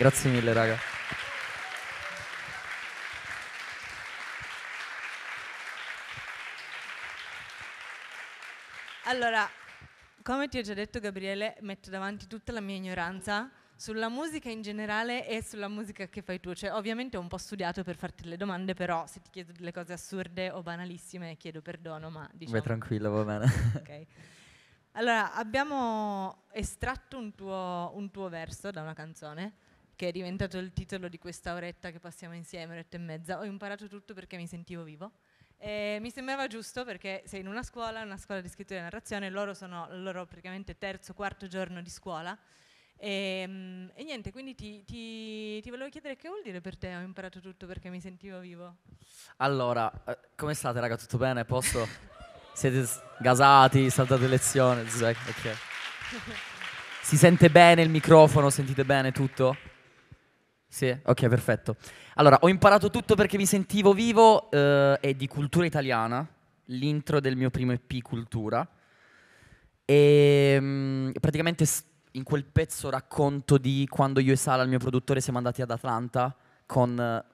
Grazie mille, raga. Allora, come ti ho già detto Gabriele, metto davanti tutta la mia ignoranza sulla musica in generale e sulla musica che fai tu. Cioè, ovviamente ho un po' studiato per farti le domande, però se ti chiedo delle cose assurde o banalissime chiedo perdono, ma diciamo... Beh, tranquillo, va bene. ok. Allora, abbiamo estratto un tuo, un tuo verso da una canzone che è diventato il titolo di questa oretta che passiamo insieme, oretta e mezza. Ho imparato tutto perché mi sentivo vivo. E mi sembrava giusto perché sei in una scuola, una scuola di scrittura e narrazione, loro sono il loro praticamente terzo, quarto giorno di scuola. E, ehm, e niente, quindi ti, ti, ti, volevo chiedere che vuol dire per te ho imparato tutto perché mi sentivo vivo. Allora, eh, come state raga? Tutto bene? Posto? Siete gasati? Saltate lezione? Okay. Si sente bene il microfono? Sentite bene tutto? Sì, ok, perfetto. Allora, ho imparato tutto perché mi sentivo vivo, eh, è di cultura italiana, l'intro del mio primo EP Cultura. E ehm, mh, praticamente in quel pezzo racconto di quando io e Sala, il mio produttore, siamo andati ad Atlanta con eh,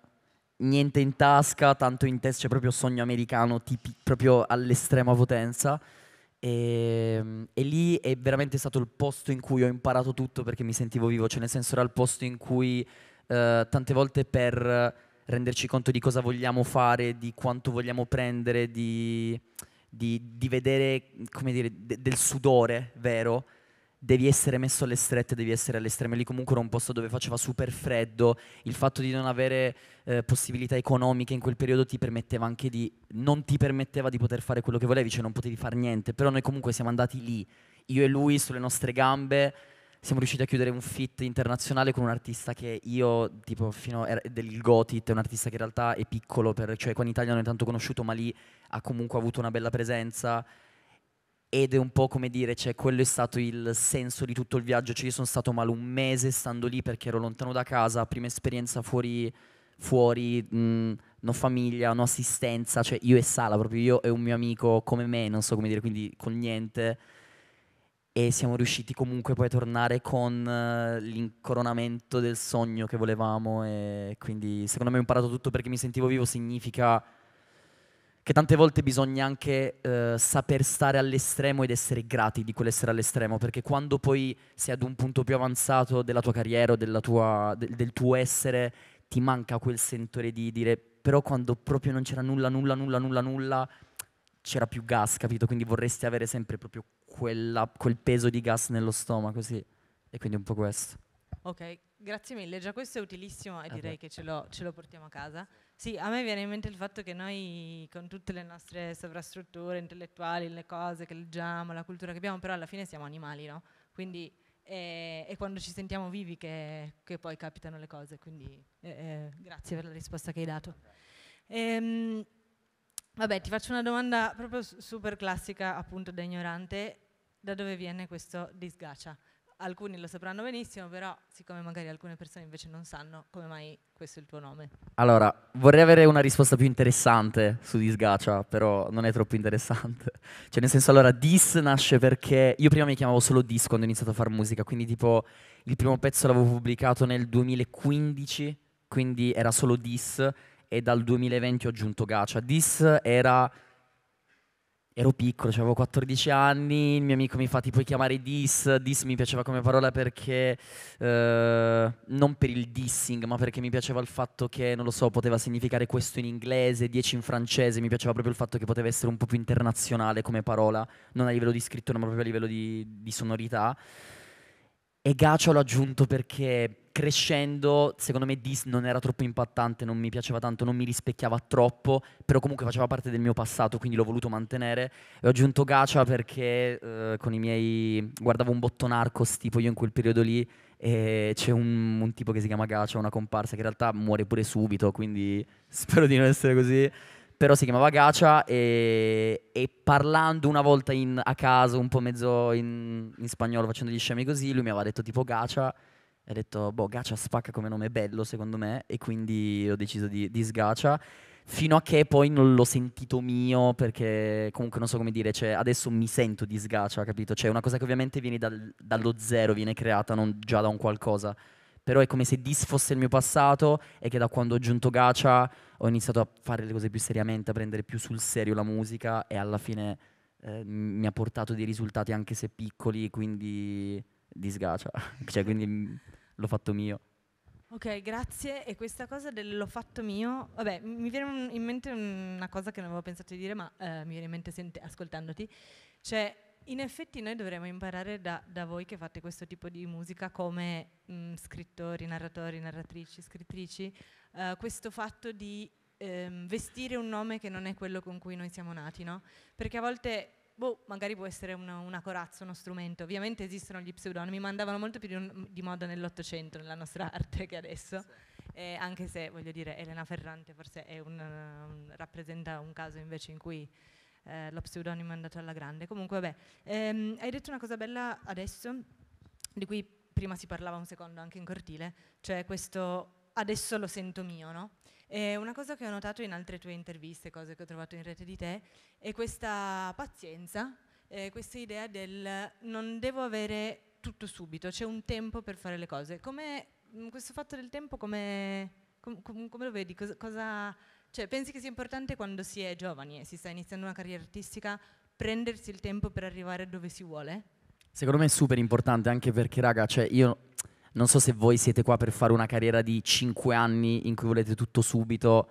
niente in tasca, tanto in testa c'è proprio sogno americano, tipi, proprio all'estrema potenza. E, ehm, e, lì è veramente stato il posto in cui ho imparato tutto perché mi sentivo vivo, cioè nel senso era il posto in cui eh, tante volte per renderci conto di cosa vogliamo fare, di quanto vogliamo prendere, di, di, di vedere dire, de, del sudore vero, devi essere messo alle strette, devi essere all'estremo. Lì comunque era un posto dove faceva super freddo, il fatto di non avere eh, possibilità economiche in quel periodo ti permetteva anche di, non ti permetteva di poter fare quello che volevi, cioè non potevi fare niente, però noi comunque siamo andati lì, io e lui sulle nostre gambe, siamo riusciti a chiudere un fit internazionale con un artista che io, tipo, fino a, del Gotit, è un artista che in realtà è piccolo, per, cioè qua in Italia non è tanto conosciuto, ma lì ha comunque avuto una bella presenza. Ed è un po' come dire, cioè, quello è stato il senso di tutto il viaggio. Cioè, io sono stato male un mese stando lì perché ero lontano da casa, prima esperienza fuori, fuori mh, no famiglia, no assistenza. Cioè, io e Sala, proprio io e un mio amico come me, non so come dire, quindi con niente e siamo riusciti comunque poi a tornare con uh, l'incoronamento del sogno che volevamo e quindi secondo me ho imparato tutto perché mi sentivo vivo significa che tante volte bisogna anche uh, saper stare all'estremo ed essere grati di quell'essere all'estremo perché quando poi sei ad un punto più avanzato della tua carriera o della tua, del, del tuo essere ti manca quel sentore di dire però quando proprio non c'era nulla nulla nulla nulla nulla c'era più gas, capito? Quindi vorresti avere sempre proprio quella, quel peso di gas nello stomaco, sì. E quindi un po' questo. Ok, grazie mille. Già questo è utilissimo e eh direi che ce lo, ce lo, portiamo a casa. Sì, a me viene in mente il fatto che noi con tutte le nostre sovrastrutture intellettuali, le cose che leggiamo, la cultura che abbiamo, però alla fine siamo animali, no? Quindi eh, è quando ci sentiamo vivi che, che poi capitano le cose. Quindi eh, eh grazie per la risposta che hai dato. Ehm, Vabbè, ti faccio una domanda proprio super classica, appunto da ignorante. Da dove viene questo disgacia? Alcuni lo sapranno benissimo, però siccome magari alcune persone invece non sanno, come mai questo è il tuo nome? Allora, vorrei avere una risposta più interessante su disgacia, però non è troppo interessante. Cioè, nel senso, allora, dis nasce perché io prima mi chiamavo solo dis quando ho iniziato a fare musica, quindi tipo il primo pezzo l'avevo pubblicato nel 2015, quindi era solo dis e dal 2020 ho aggiunto Gacha. Dis era... Ero piccolo, cioè avevo 14 anni, il mio amico mi fa ti puoi chiamare Dis, Dis mi piaceva come parola perché, eh, non per il dissing, ma perché mi piaceva il fatto che, non lo so, poteva significare questo in inglese, 10 in francese, mi piaceva proprio il fatto che poteva essere un po' più internazionale come parola, non a livello di scrittura ma proprio a livello di, di sonorità. E Gacha l'ho aggiunto perché crescendo, secondo me Dis non era troppo impattante, non mi piaceva tanto, non mi rispecchiava troppo, però comunque faceva parte del mio passato, quindi l'ho voluto mantenere. E ho aggiunto Gacia perché eh, con i miei... guardavo un botto narcos, tipo io in quel periodo lì, e c'è un, un tipo che si chiama Gacia, una comparsa, che in realtà muore pure subito, quindi spero di non essere così però si chiamava Gacia e, e parlando una volta in, a caso, un po' mezzo in, in, spagnolo, facendo gli scemi così, lui mi aveva detto tipo Gacia e ha detto, boh, Gacia spacca come nome bello secondo me e quindi ho deciso di, di sgacia fino a che poi non l'ho sentito mio perché comunque non so come dire, cioè adesso mi sento di sgacia, capito? Cioè è una cosa che ovviamente viene dal, dallo zero, viene creata non già da un qualcosa però è come se Dis fosse il mio passato e che da quando ho giunto Gacha ho iniziato a fare le cose più seriamente, a prendere più sul serio la musica e alla fine eh, mi ha portato dei risultati anche se piccoli, quindi disgacia, cioè quindi mm, l'ho fatto mio. Ok, grazie. E questa cosa dell'ho fatto mio, vabbè, mi viene in mente una cosa che non avevo pensato di dire, ma eh, mi viene in mente sente, ascoltandoti, cioè in effetti noi dovremmo imparare da, da, voi che fate questo tipo di musica come mh, mm, scrittori, narratori, narratrici, scrittrici, uh, questo fatto di ehm, vestire un nome che non è quello con cui noi siamo nati, no? Perché a volte, boh, magari può essere una, una corazza, uno strumento. Ovviamente esistono gli pseudonimi, ma andavano molto più di, un, di moda nell'Ottocento, nella nostra arte, che adesso. Sì. Eh, anche se, voglio dire, Elena Ferrante forse un, um, rappresenta un caso invece in cui eh, lo pseudonimo è andato alla grande. Comunque, vabbè, ehm, hai detto una cosa bella adesso, di cui prima si parlava un secondo anche in cortile, cioè questo adesso lo sento mio, no? E una cosa che ho notato in altre tue interviste, cose che ho trovato in rete di te, è questa pazienza, eh, questa idea del non devo avere tutto subito, c'è un tempo per fare le cose. Come mm, questo fatto del tempo, come, com, com, come lo vedi? cosa, cosa cioè, pensi che sia importante quando si è giovani e si sta iniziando una carriera artistica prendersi il tempo per arrivare dove si vuole? Secondo me è super importante anche perché, raga, cioè io non so se voi siete qua per fare una carriera di 5 anni in cui volete tutto subito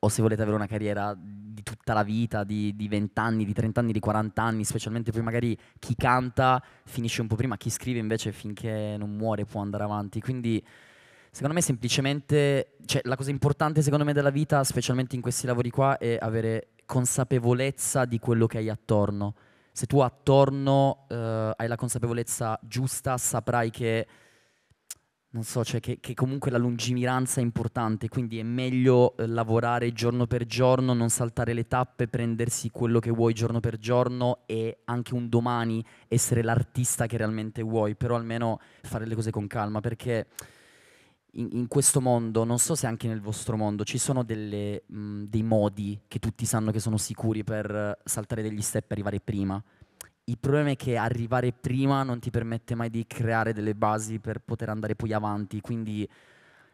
o se volete avere una carriera di tutta la vita, di, di 20 anni, di 30 anni, di 40 anni, specialmente poi magari chi canta finisce un po' prima, chi scrive invece finché non muore può andare avanti. Quindi Secondo me semplicemente, cioè, la cosa importante secondo me della vita, specialmente in questi lavori qua, è avere consapevolezza di quello che hai attorno. Se tu attorno eh, hai la consapevolezza giusta, saprai che, non so, cioè, che, che comunque la lungimiranza è importante, quindi è meglio eh, lavorare giorno per giorno, non saltare le tappe, prendersi quello che vuoi giorno per giorno e anche un domani essere l'artista che realmente vuoi, però almeno fare le cose con calma, perché in, in, questo mondo, non so se anche nel vostro mondo, ci sono delle, mh, mm, dei modi che tutti sanno che sono sicuri per saltare degli step e arrivare prima. Il problema è che arrivare prima non ti permette mai di creare delle basi per poter andare poi avanti, quindi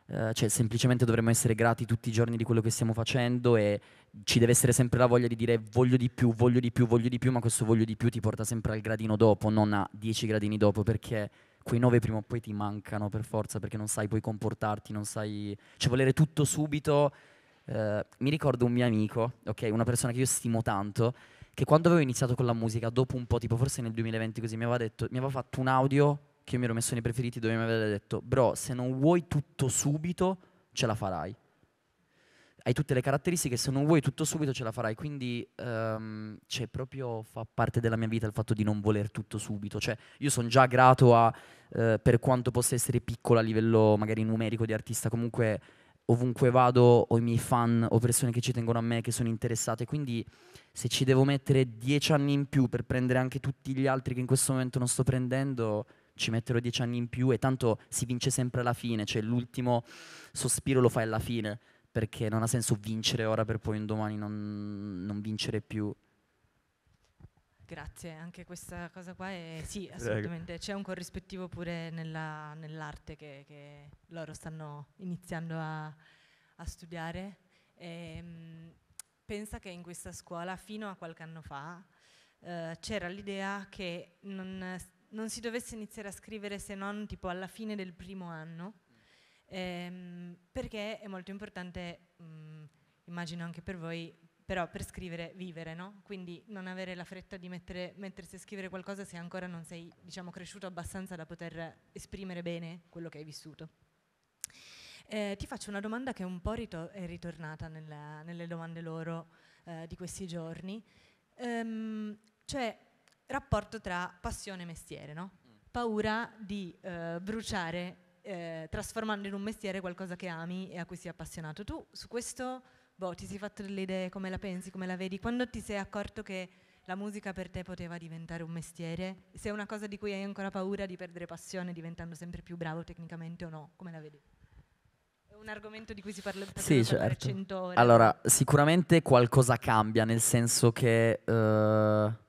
eh, cioè, semplicemente dovremmo essere grati tutti i giorni di quello che stiamo facendo e ci deve essere sempre la voglia di dire voglio di più, voglio di più, voglio di più, ma questo voglio di più ti porta sempre al gradino dopo, non a 10 gradini dopo, perché quei nove prima o poi ti mancano per forza perché non sai poi comportarti, non sai... Cioè volere tutto subito... Eh, mi ricordo un mio amico, ok, una persona che io stimo tanto, che quando avevo iniziato con la musica, dopo un po', tipo forse nel 2020 così, mi aveva, detto, mi aveva fatto un audio che io mi ero messo nei preferiti dove mi aveva detto, bro, se non vuoi tutto subito, ce la farai hai tutte le caratteristiche, se non vuoi tutto subito ce la farai, quindi um, cioè, proprio fa parte della mia vita il fatto di non voler tutto subito, cioè io sono già grato a, uh, per quanto possa essere piccola a livello magari numerico di artista, comunque ovunque vado ho i miei fan, ho persone che ci tengono a me, che sono interessate, quindi se ci devo mettere dieci anni in più per prendere anche tutti gli altri che in questo momento non sto prendendo, ci metterò dieci anni in più e tanto si vince sempre alla fine, cioè l'ultimo sospiro lo fai alla fine perché non ha senso vincere ora per poi un domani non, non vincere più. Grazie, anche questa cosa qua è sì, assolutamente. C'è un corrispettivo pure nella, nell'arte che, che, loro stanno iniziando a, a studiare. E, ehm, mh, pensa che in questa scuola, fino a qualche anno fa, eh, c'era l'idea che non, non si dovesse iniziare a scrivere se non tipo alla fine del primo anno ehm, perché è molto importante, mh, mm, immagino anche per voi, però per scrivere vivere, no? Quindi non avere la fretta di mettere, mettersi a scrivere qualcosa se ancora non sei, diciamo, cresciuto abbastanza da poter esprimere bene quello che hai vissuto. Eh, ti faccio una domanda che un po' rito- è ritornata nella, nelle domande loro eh, di questi giorni, ehm, cioè rapporto tra passione e mestiere, no? Mm. Paura di eh, bruciare eh, trasformando in un mestiere qualcosa che ami e a cui sei appassionato. Tu su questo boh, ti sei fatto delle idee, come la pensi, come la vedi? Quando ti sei accorto che la musica per te poteva diventare un mestiere? Se è una cosa di cui hai ancora paura di perdere passione diventando sempre più bravo tecnicamente o no? Come la vedi? È un argomento di cui si parla sì, certo. per 100 ore. Allora, sicuramente qualcosa cambia, nel senso che... Uh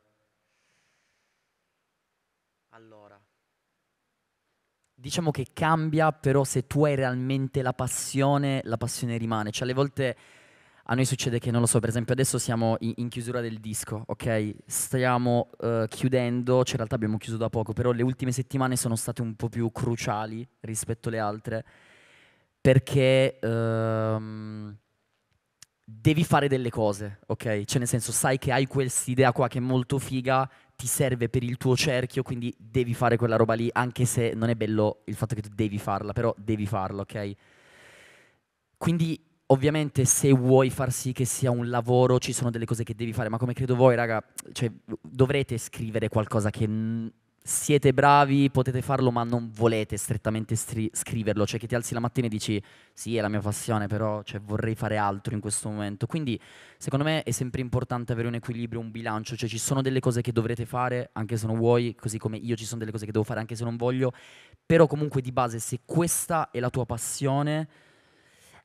diciamo che cambia, però se tu hai realmente la passione, la passione rimane. Cioè, alle volte a noi succede che, non lo so, per esempio adesso siamo in, in chiusura del disco, ok? Stiamo uh, chiudendo, cioè in realtà abbiamo chiuso da poco, però le ultime settimane sono state un po' più cruciali rispetto alle altre, perché... Uh, devi fare delle cose, ok? Cioè nel senso sai che hai quest'idea qua che è molto figa, ti serve per il tuo cerchio, quindi devi fare quella roba lì, anche se non è bello il fatto che tu devi farla, però devi farla, ok? Quindi ovviamente se vuoi far sì che sia un lavoro ci sono delle cose che devi fare, ma come credo voi, raga, cioè, dovrete scrivere qualcosa che n- siete bravi, potete farlo, ma non volete strettamente stri- scriverlo, cioè che ti alzi la mattina e dici sì, è la mia passione, però cioè, vorrei fare altro in questo momento. Quindi secondo me è sempre importante avere un equilibrio, un bilancio, cioè ci sono delle cose che dovrete fare anche se non vuoi, così come io ci sono delle cose che devo fare anche se non voglio, però comunque di base se questa è la tua passione,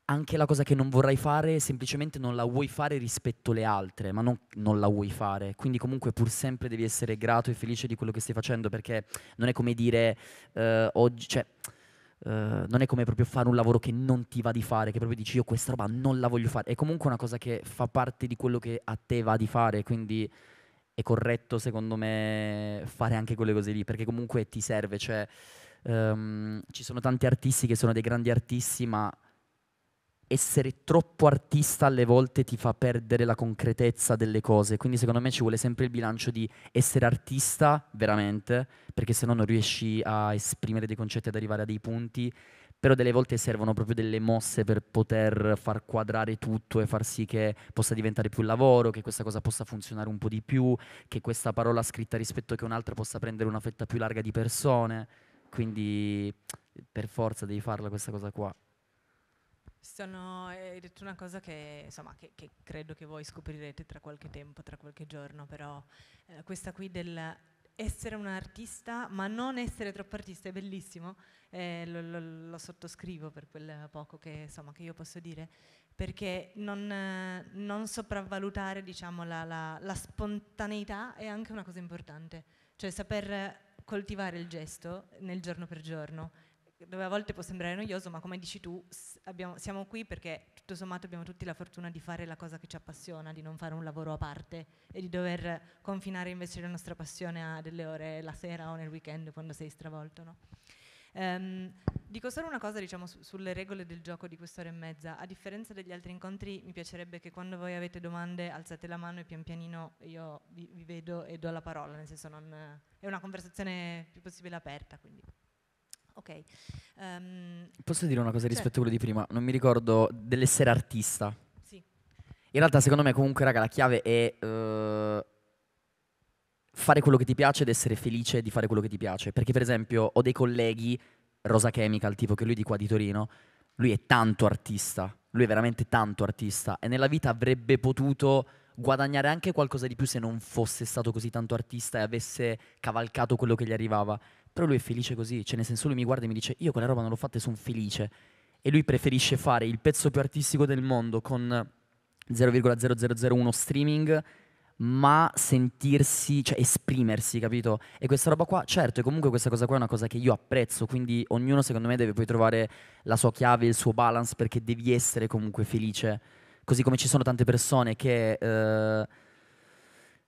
anche la cosa che non vorrai fare, semplicemente non la vuoi fare rispetto alle altre, ma non, non, la vuoi fare. Quindi comunque pur sempre devi essere grato e felice di quello che stai facendo, perché non è come dire eh, oggi, cioè, eh, non è come proprio fare un lavoro che non ti va di fare, che proprio dici io questa roba non la voglio fare. È comunque una cosa che fa parte di quello che a te va di fare, quindi è corretto secondo me fare anche quelle cose lì, perché comunque ti serve, cioè, um, ci sono tanti artisti che sono dei grandi artisti, ma essere troppo artista alle volte ti fa perdere la concretezza delle cose, quindi secondo me ci vuole sempre il bilancio di essere artista veramente, perché se no non riesci a esprimere dei concetti, ad arrivare a dei punti, però delle volte servono proprio delle mosse per poter far quadrare tutto e far sì che possa diventare più lavoro, che questa cosa possa funzionare un po' di più, che questa parola scritta rispetto a che un'altra possa prendere una fetta più larga di persone, quindi per forza devi farla questa cosa qua. Sono, eh, hai detto una cosa che, insomma, che, che, credo che voi scoprirete tra qualche tempo, tra qualche giorno, però eh, questa qui del essere un artista, ma non essere troppo artista è bellissimo, eh, lo, lo, lo, sottoscrivo per quel poco che, insomma, che io posso dire, perché non, eh, non sopravvalutare diciamo, la, la, la spontaneità è anche una cosa importante, cioè saper coltivare il gesto nel giorno per giorno dove a volte può sembrare noioso, ma come dici tu, abbiamo, siamo qui perché tutto sommato abbiamo tutti la fortuna di fare la cosa che ci appassiona, di non fare un lavoro a parte e di dover confinare invece la nostra passione a delle ore la sera o nel weekend quando sei stravolto. No? Um, dico solo una cosa diciamo, su, sulle regole del gioco di quest'ora e mezza. A differenza degli altri incontri, mi piacerebbe che quando voi avete domande alzate la mano e pian pianino io vi, vi vedo e do la parola, nel senso non, è una conversazione più possibile aperta. Quindi ok. Um, Posso dire una cosa cioè rispetto certo. a quello di prima? Non mi ricordo dell'essere artista. Sì. In realtà, secondo me, comunque, raga, la chiave è uh, fare quello che ti piace ed essere felice di fare quello che ti piace. Perché, per esempio, ho dei colleghi, Rosa Chemical, tipo che lui di qua di Torino, lui è tanto artista. Lui è veramente tanto artista. E nella vita avrebbe potuto guadagnare anche qualcosa di più se non fosse stato così tanto artista e avesse cavalcato quello che gli arrivava. Però lui è felice così, cioè nel senso lui mi guarda e mi dice io quella roba non l'ho fatta e sono felice. E lui preferisce fare il pezzo più artistico del mondo con 0,0001 streaming, ma sentirsi, cioè esprimersi, capito? E questa roba qua, certo, e comunque questa cosa qua è una cosa che io apprezzo, quindi ognuno secondo me deve poi trovare la sua chiave, il suo balance, perché devi essere comunque felice. Così come ci sono tante persone che... Eh,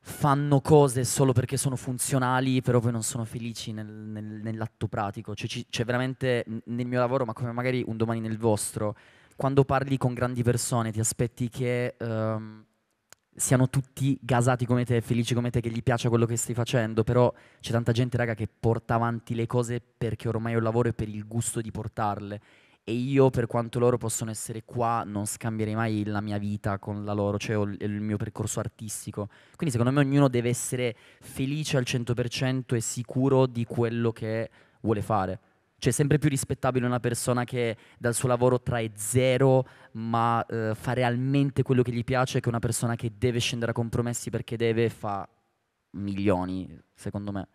fanno cose solo perché sono funzionali, però poi non sono felici nel, nel, nell'atto pratico. Cioè, ci, cioè, veramente nel mio lavoro, ma come magari un domani nel vostro, quando parli con grandi persone ti aspetti che ehm, siano tutti gasati come te, felici come te, che gli piace quello che stai facendo, però c'è tanta gente, raga, che porta avanti le cose perché ormai è un lavoro e per il gusto di portarle e io per quanto loro possono essere qua non scambierei mai la mia vita con la loro, cioè il, mio percorso artistico. Quindi secondo me ognuno deve essere felice al 100% e sicuro di quello che vuole fare. Cioè è sempre più rispettabile una persona che dal suo lavoro trae zero ma eh, fa realmente quello che gli piace che una persona che deve scendere a compromessi perché deve e fa milioni, secondo me.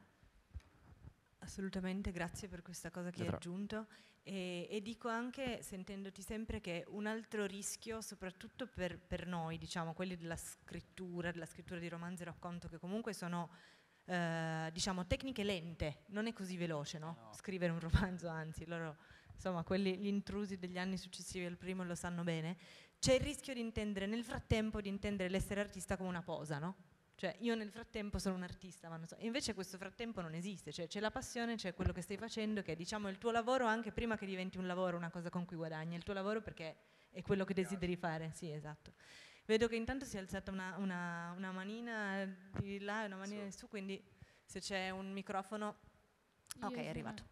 Assolutamente, grazie per questa cosa che hai esatto. aggiunto. E, e, dico anche, sentendoti sempre, che un altro rischio, soprattutto per, per, noi, diciamo, quelli della scrittura, della scrittura di romanzi e racconto, che comunque sono eh, diciamo, tecniche lente, non è così veloce no? Eh no. scrivere un romanzo, anzi, loro, insomma, quelli, gli intrusi degli anni successivi al primo lo sanno bene, c'è il rischio di intendere, nel frattempo, di intendere l'essere artista come una posa, no? Cioè io nel frattempo sono un artista, ma non so. invece questo frattempo non esiste, cioè c'è la passione, c'è quello che stai facendo, che è diciamo il tuo lavoro anche prima che diventi un lavoro, una cosa con cui guadagni, il tuo lavoro perché è quello che desideri fare, sì esatto. Vedo che intanto si è alzata una, una, una manina di là e una manina di su, quindi se c'è un microfono... Ok, è arrivato.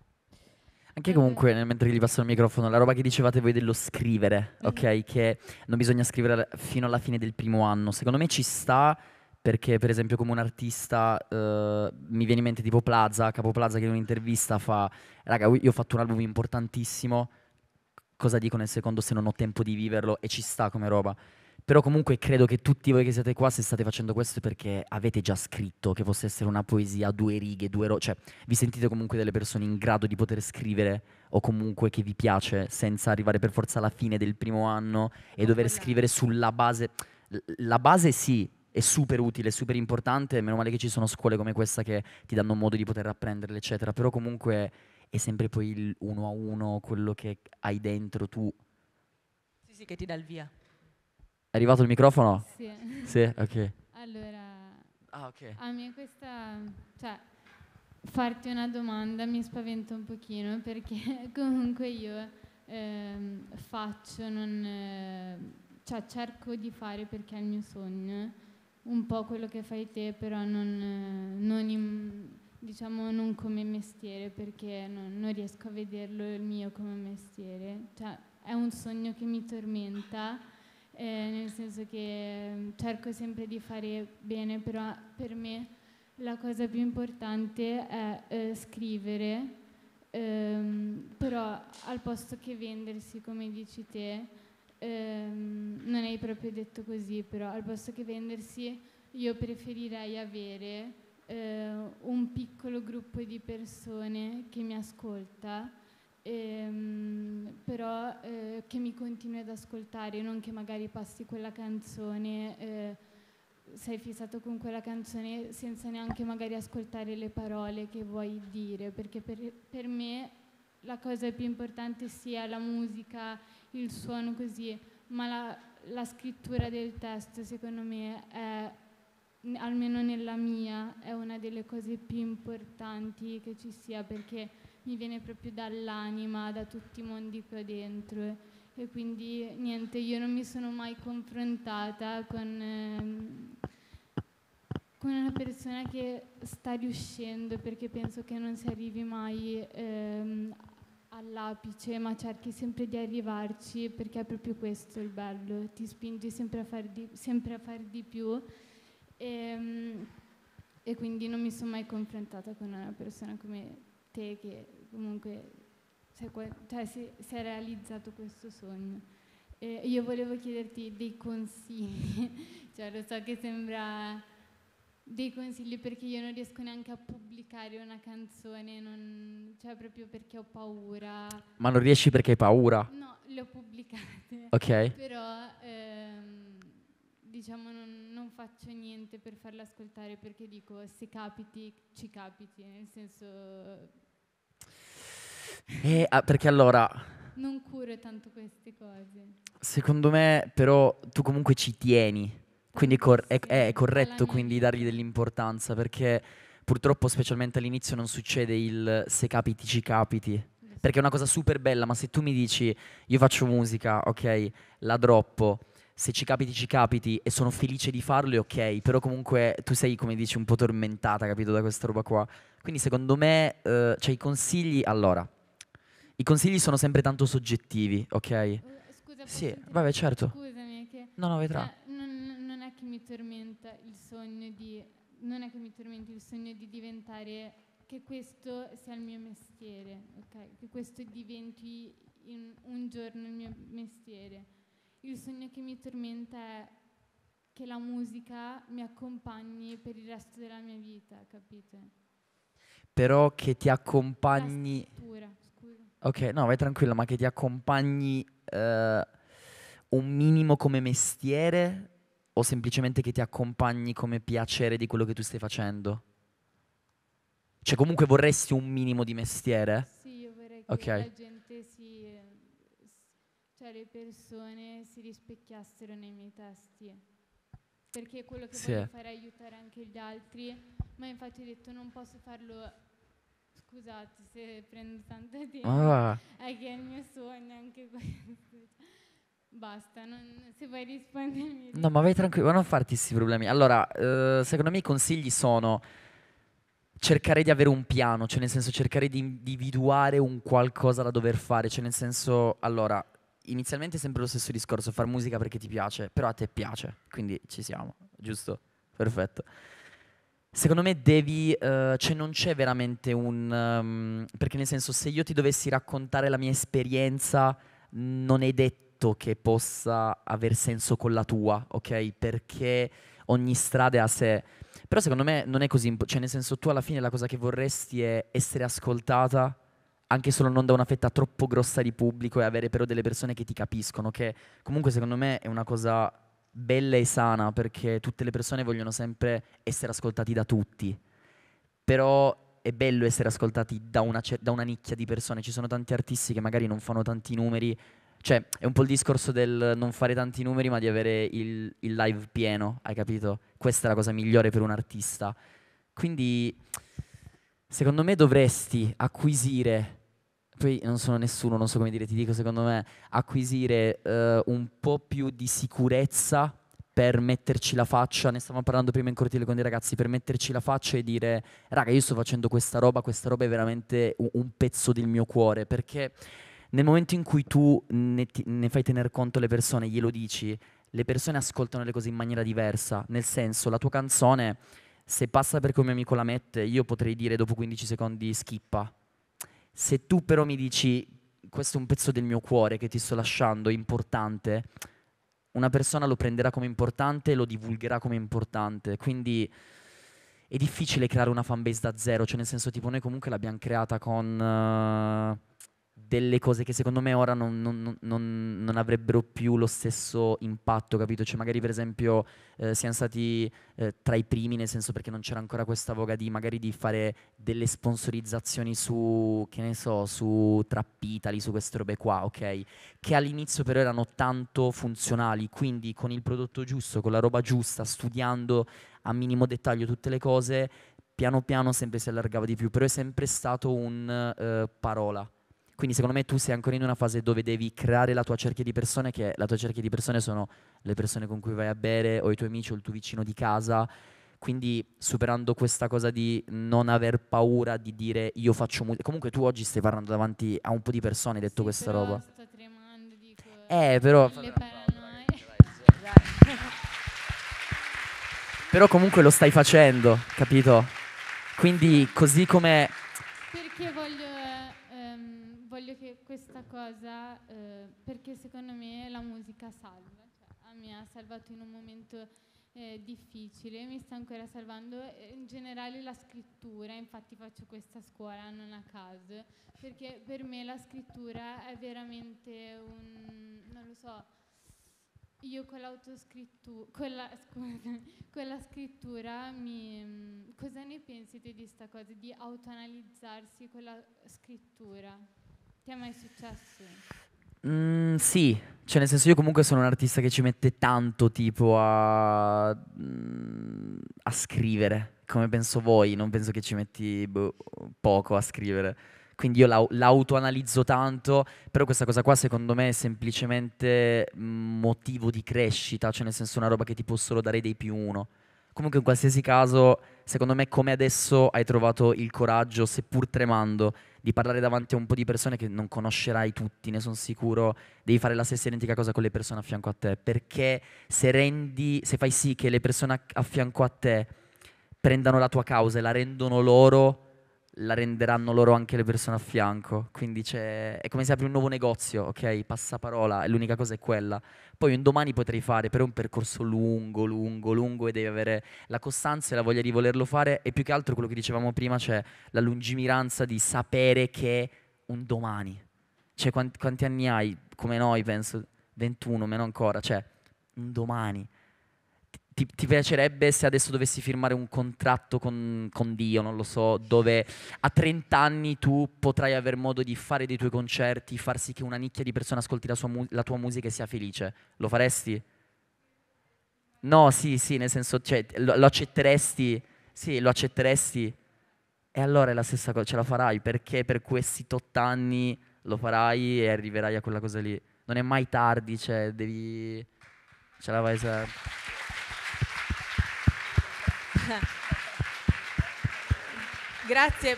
Anche comunque, mentre gli passo il microfono, la roba che dicevate voi dello scrivere, Mm-hmm. Che non bisogna scrivere fino alla fine del primo anno. Secondo me ci sta perché per esempio come un artista eh, mi viene in mente tipo Plaza, Capo Plaza che in un'intervista fa raga io ho fatto un album importantissimo, cosa dico nel secondo se non ho tempo di viverlo e ci sta come roba. Però comunque credo che tutti voi che siete qua, se state facendo questo, è perché avete già scritto che fosse essere una poesia, due righe, due ro... Cioè, vi sentite comunque delle persone in grado di poter scrivere o comunque che vi piace senza arrivare per forza alla fine del primo anno e dover scrivere sulla base... La base sì, è super utile, super importante, meno male che ci sono scuole come questa che ti danno modo di poter apprenderle, eccetera, però comunque è sempre poi il uno a uno, quello che hai dentro tu. Sì, sì, che ti dà il via. È arrivato il microfono? Sì. Sì, ok. Allora, ah, okay. a me questa, cioè, farti una domanda mi spaventa un pochino perché comunque io ehm, faccio, non, eh, cioè cerco di fare perché è il mio sogno un po' quello che fai te, però non, eh, non in, diciamo non come mestiere, perché non, non, riesco a vederlo il mio come mestiere. Cioè, è un sogno che mi tormenta, eh, nel senso che mm, cerco sempre di fare bene, però per me la cosa più importante è eh, scrivere, ehm, però al posto che vendersi, come dici te, ehm, non hai proprio detto così, però al posto che vendersi io preferirei avere eh, un piccolo gruppo di persone che mi ascolta, ehm, però eh, che mi continui ad ascoltare, non che magari passi quella canzone. Eh, sei fissato con quella canzone senza neanche magari ascoltare le parole che vuoi dire, perché per, per me la cosa più importante sia la musica il suono così, ma la, la scrittura del testo secondo me è, almeno nella mia, è una delle cose più importanti che ci sia perché mi viene proprio dall'anima, da tutti i mondi che ho dentro e quindi niente, io non mi sono mai confrontata con... Ehm, con una persona che sta riuscendo perché penso che non si arrivi mai ehm, all'apice, ma cerchi sempre di arrivarci perché è proprio questo il bello, ti spingi sempre a fare di, far di, più e, ehm, e, quindi non mi sono mai confrontata con una persona come te che comunque cioè, cioè, si, si, è realizzato questo sogno. E io volevo chiederti dei consigli, cioè, lo so che sembra dei consigli perché io non riesco neanche a pubblicare una canzone, non, cioè proprio perché ho paura. Ma non riesci perché hai paura? No, le ho pubblicate. Ok. Però ehm, diciamo non, non, faccio niente per farle ascoltare perché dico se capiti ci capiti, nel senso... Eh, ah, perché allora... Non curo tanto queste cose. Secondo me però tu comunque ci tieni quindi è, cor- è, è corretto quindi dargli dell'importanza perché purtroppo specialmente all'inizio non succede il se capiti ci capiti. Perché è una cosa super bella, ma se tu mi dici io faccio musica, ok, la droppo, se ci capiti ci capiti e sono felice di farlo è ok, però comunque tu sei come dici un po' tormentata, capito, da questa roba qua. Quindi secondo me, eh, cioè i consigli, allora, i consigli sono sempre tanto soggettivi, ok? Eh, Scusa, sì, vabbè, certo. Scusami, che... No, no, vedrà. Eh che mi tormenta il sogno di, non è che mi tormenti il sogno di diventare, che questo sia il mio mestiere, okay? che questo diventi in, un giorno il mio mestiere. Il sogno che mi tormenta è che la musica mi accompagni per il resto della mia vita, capite? Però che ti accompagni... Ok, no, vai tranquilla, ma che ti accompagni eh, un minimo come mestiere o semplicemente che ti accompagni come piacere di quello che tu stai facendo? Cioè comunque vorresti un minimo di mestiere? Sì, io vorrei che okay. la gente si... Ehm, cioè le persone si rispecchiassero nei miei testi. Perché quello che sì. voglio fare è aiutare anche gli altri, ma infatti ho detto non posso farlo scusate se prendo tanto tempo, ah. è che è il mio sogno anche questo. Basta, non, se vuoi rispondermi. No, ma vai tranquillo, non farti questi problemi. Allora, eh, secondo me i consigli sono cercare di avere un piano, cioè nel senso cercare di individuare un qualcosa da dover fare, cioè nel senso, allora, inizialmente è sempre lo stesso discorso, far musica perché ti piace, però a te piace, quindi ci siamo, giusto? Perfetto. Secondo me devi, uh, cioè non c'è veramente un... Um, perché nel senso se io ti dovessi raccontare la mia esperienza non è detto fatto che possa aver senso con la tua, ok? Perché ogni strada ha sé. Però secondo me non è così, impo- cioè nel senso tu alla fine la cosa che vorresti è essere ascoltata anche solo non da una fetta troppo grossa di pubblico e avere però delle persone che ti capiscono, che comunque secondo me è una cosa bella e sana perché tutte le persone vogliono sempre essere ascoltati da tutti. Però è bello essere ascoltati da una, da una, nicchia di persone. Ci sono tanti artisti che magari non fanno tanti numeri, cioè, è un po' il discorso del non fare tanti numeri, ma di avere il, il live pieno, hai capito? Questa è la cosa migliore per un artista. Quindi, secondo me dovresti acquisire poi non sono nessuno, non so come dire, ti dico secondo me acquisire eh, un po' più di sicurezza per metterci la faccia, ne stavamo parlando prima in cortile con i ragazzi, per metterci la faccia e dire raga io sto facendo questa roba, questa roba è veramente un, un pezzo del mio cuore, perché nel momento in cui tu ne, ti, ne fai tener conto le persone, glielo dici, le persone ascoltano le cose in maniera diversa, nel senso la tua canzone, se passa perché un amico la mette, io potrei dire dopo 15 secondi schippa. Se tu però mi dici questo è un pezzo del mio cuore che ti sto lasciando, è importante, una persona lo prenderà come importante e lo divulgherà come importante. Quindi è difficile creare una fanbase da zero, cioè nel senso tipo noi comunque l'abbiamo creata con... Uh, delle cose che secondo me ora non, non, non, non, avrebbero più lo stesso impatto, capito? Cioè magari per esempio eh, siamo stati eh, tra i primi, nel senso perché non c'era ancora questa voga di magari di fare delle sponsorizzazioni su, che ne so, su Trappitali, su queste robe qua, ok? Che all'inizio però erano tanto funzionali, quindi con il prodotto giusto, con la roba giusta, studiando a minimo dettaglio tutte le cose, piano piano sempre si allargava di più, però è sempre stato un eh, parola quindi secondo me tu sei ancora in una fase dove devi creare la tua cerchia di persone, che la tua cerchia di persone sono le persone con cui vai a bere o i tuoi amici o il tuo vicino di casa. Quindi superando questa cosa di non aver paura di dire io faccio musica. Comunque tu oggi stai parlando davanti a un po' di persone, hai detto sì, questa roba. Sto tremando, dico. Eh, però... Però comunque lo stai facendo, capito? Quindi così come voglio che questa cosa, eh, perché secondo me la musica salva, cioè, me ha salvato in un momento eh, difficile, mi sta ancora salvando in generale la scrittura, infatti faccio questa scuola non a caso, perché per me la scrittura è veramente un, non lo so, io con l'autoscrittura, con, la, con la scrittura mi, mm, cosa ne pensi di questa cosa, di autoanalizzarsi con la scrittura? Ti è mai successo? Mm, sì, cioè nel senso io comunque sono un artista che ci mette tanto tipo a, mm, a scrivere, come penso voi, non penso che ci metti boh, poco a scrivere. Quindi io l'autoanalizzo tanto, però questa cosa qua secondo me è semplicemente mm, motivo di crescita, cioè nel senso una roba che ti può solo dare dei più uno. Comunque in qualsiasi caso, secondo me come adesso hai trovato il coraggio, seppur tremando, di parlare davanti a un po' di persone che non conoscerai tutti, ne sono sicuro, devi fare la stessa identica cosa con le persone a fianco a te, perché se, rendi, se fai sì che le persone a fianco a te prendano la tua causa e la rendono loro, la renderanno loro anche le persone a fianco. Quindi è come se apri un nuovo negozio, ok? Passaparola, e l'unica cosa è quella. Poi un domani potrei fare, però è un percorso lungo, lungo, lungo e devi avere la costanza e la voglia di volerlo fare e più che altro quello che dicevamo prima, cioè la lungimiranza di sapere che un domani. Cioè quanti, quanti anni hai? Come noi penso, 21, meno ancora, cioè un domani ti, ti, piacerebbe se adesso dovessi firmare un contratto con, con Dio, non lo so, dove a 30 anni tu potrai aver modo di fare dei tuoi concerti, far sì che una nicchia di persone ascolti la, mu- la tua musica e sia felice? Lo faresti? No, sì, sì, nel senso, cioè, lo, lo, accetteresti? Sì, lo accetteresti? E allora è la stessa cosa, ce la farai perché per questi tot anni lo farai e arriverai a quella cosa lì. Non è mai tardi, cioè, devi... ce la vai sempre. Grazie.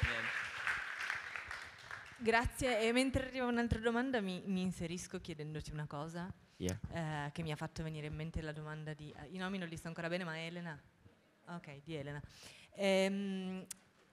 Grazie, e mentre arriva un'altra domanda mi, mi inserisco chiedendoti una cosa yeah. eh, che mi ha fatto venire in mente la domanda di... Eh, I nomi non li so ancora bene, ma Elena. Ok, di Elena. Ehm,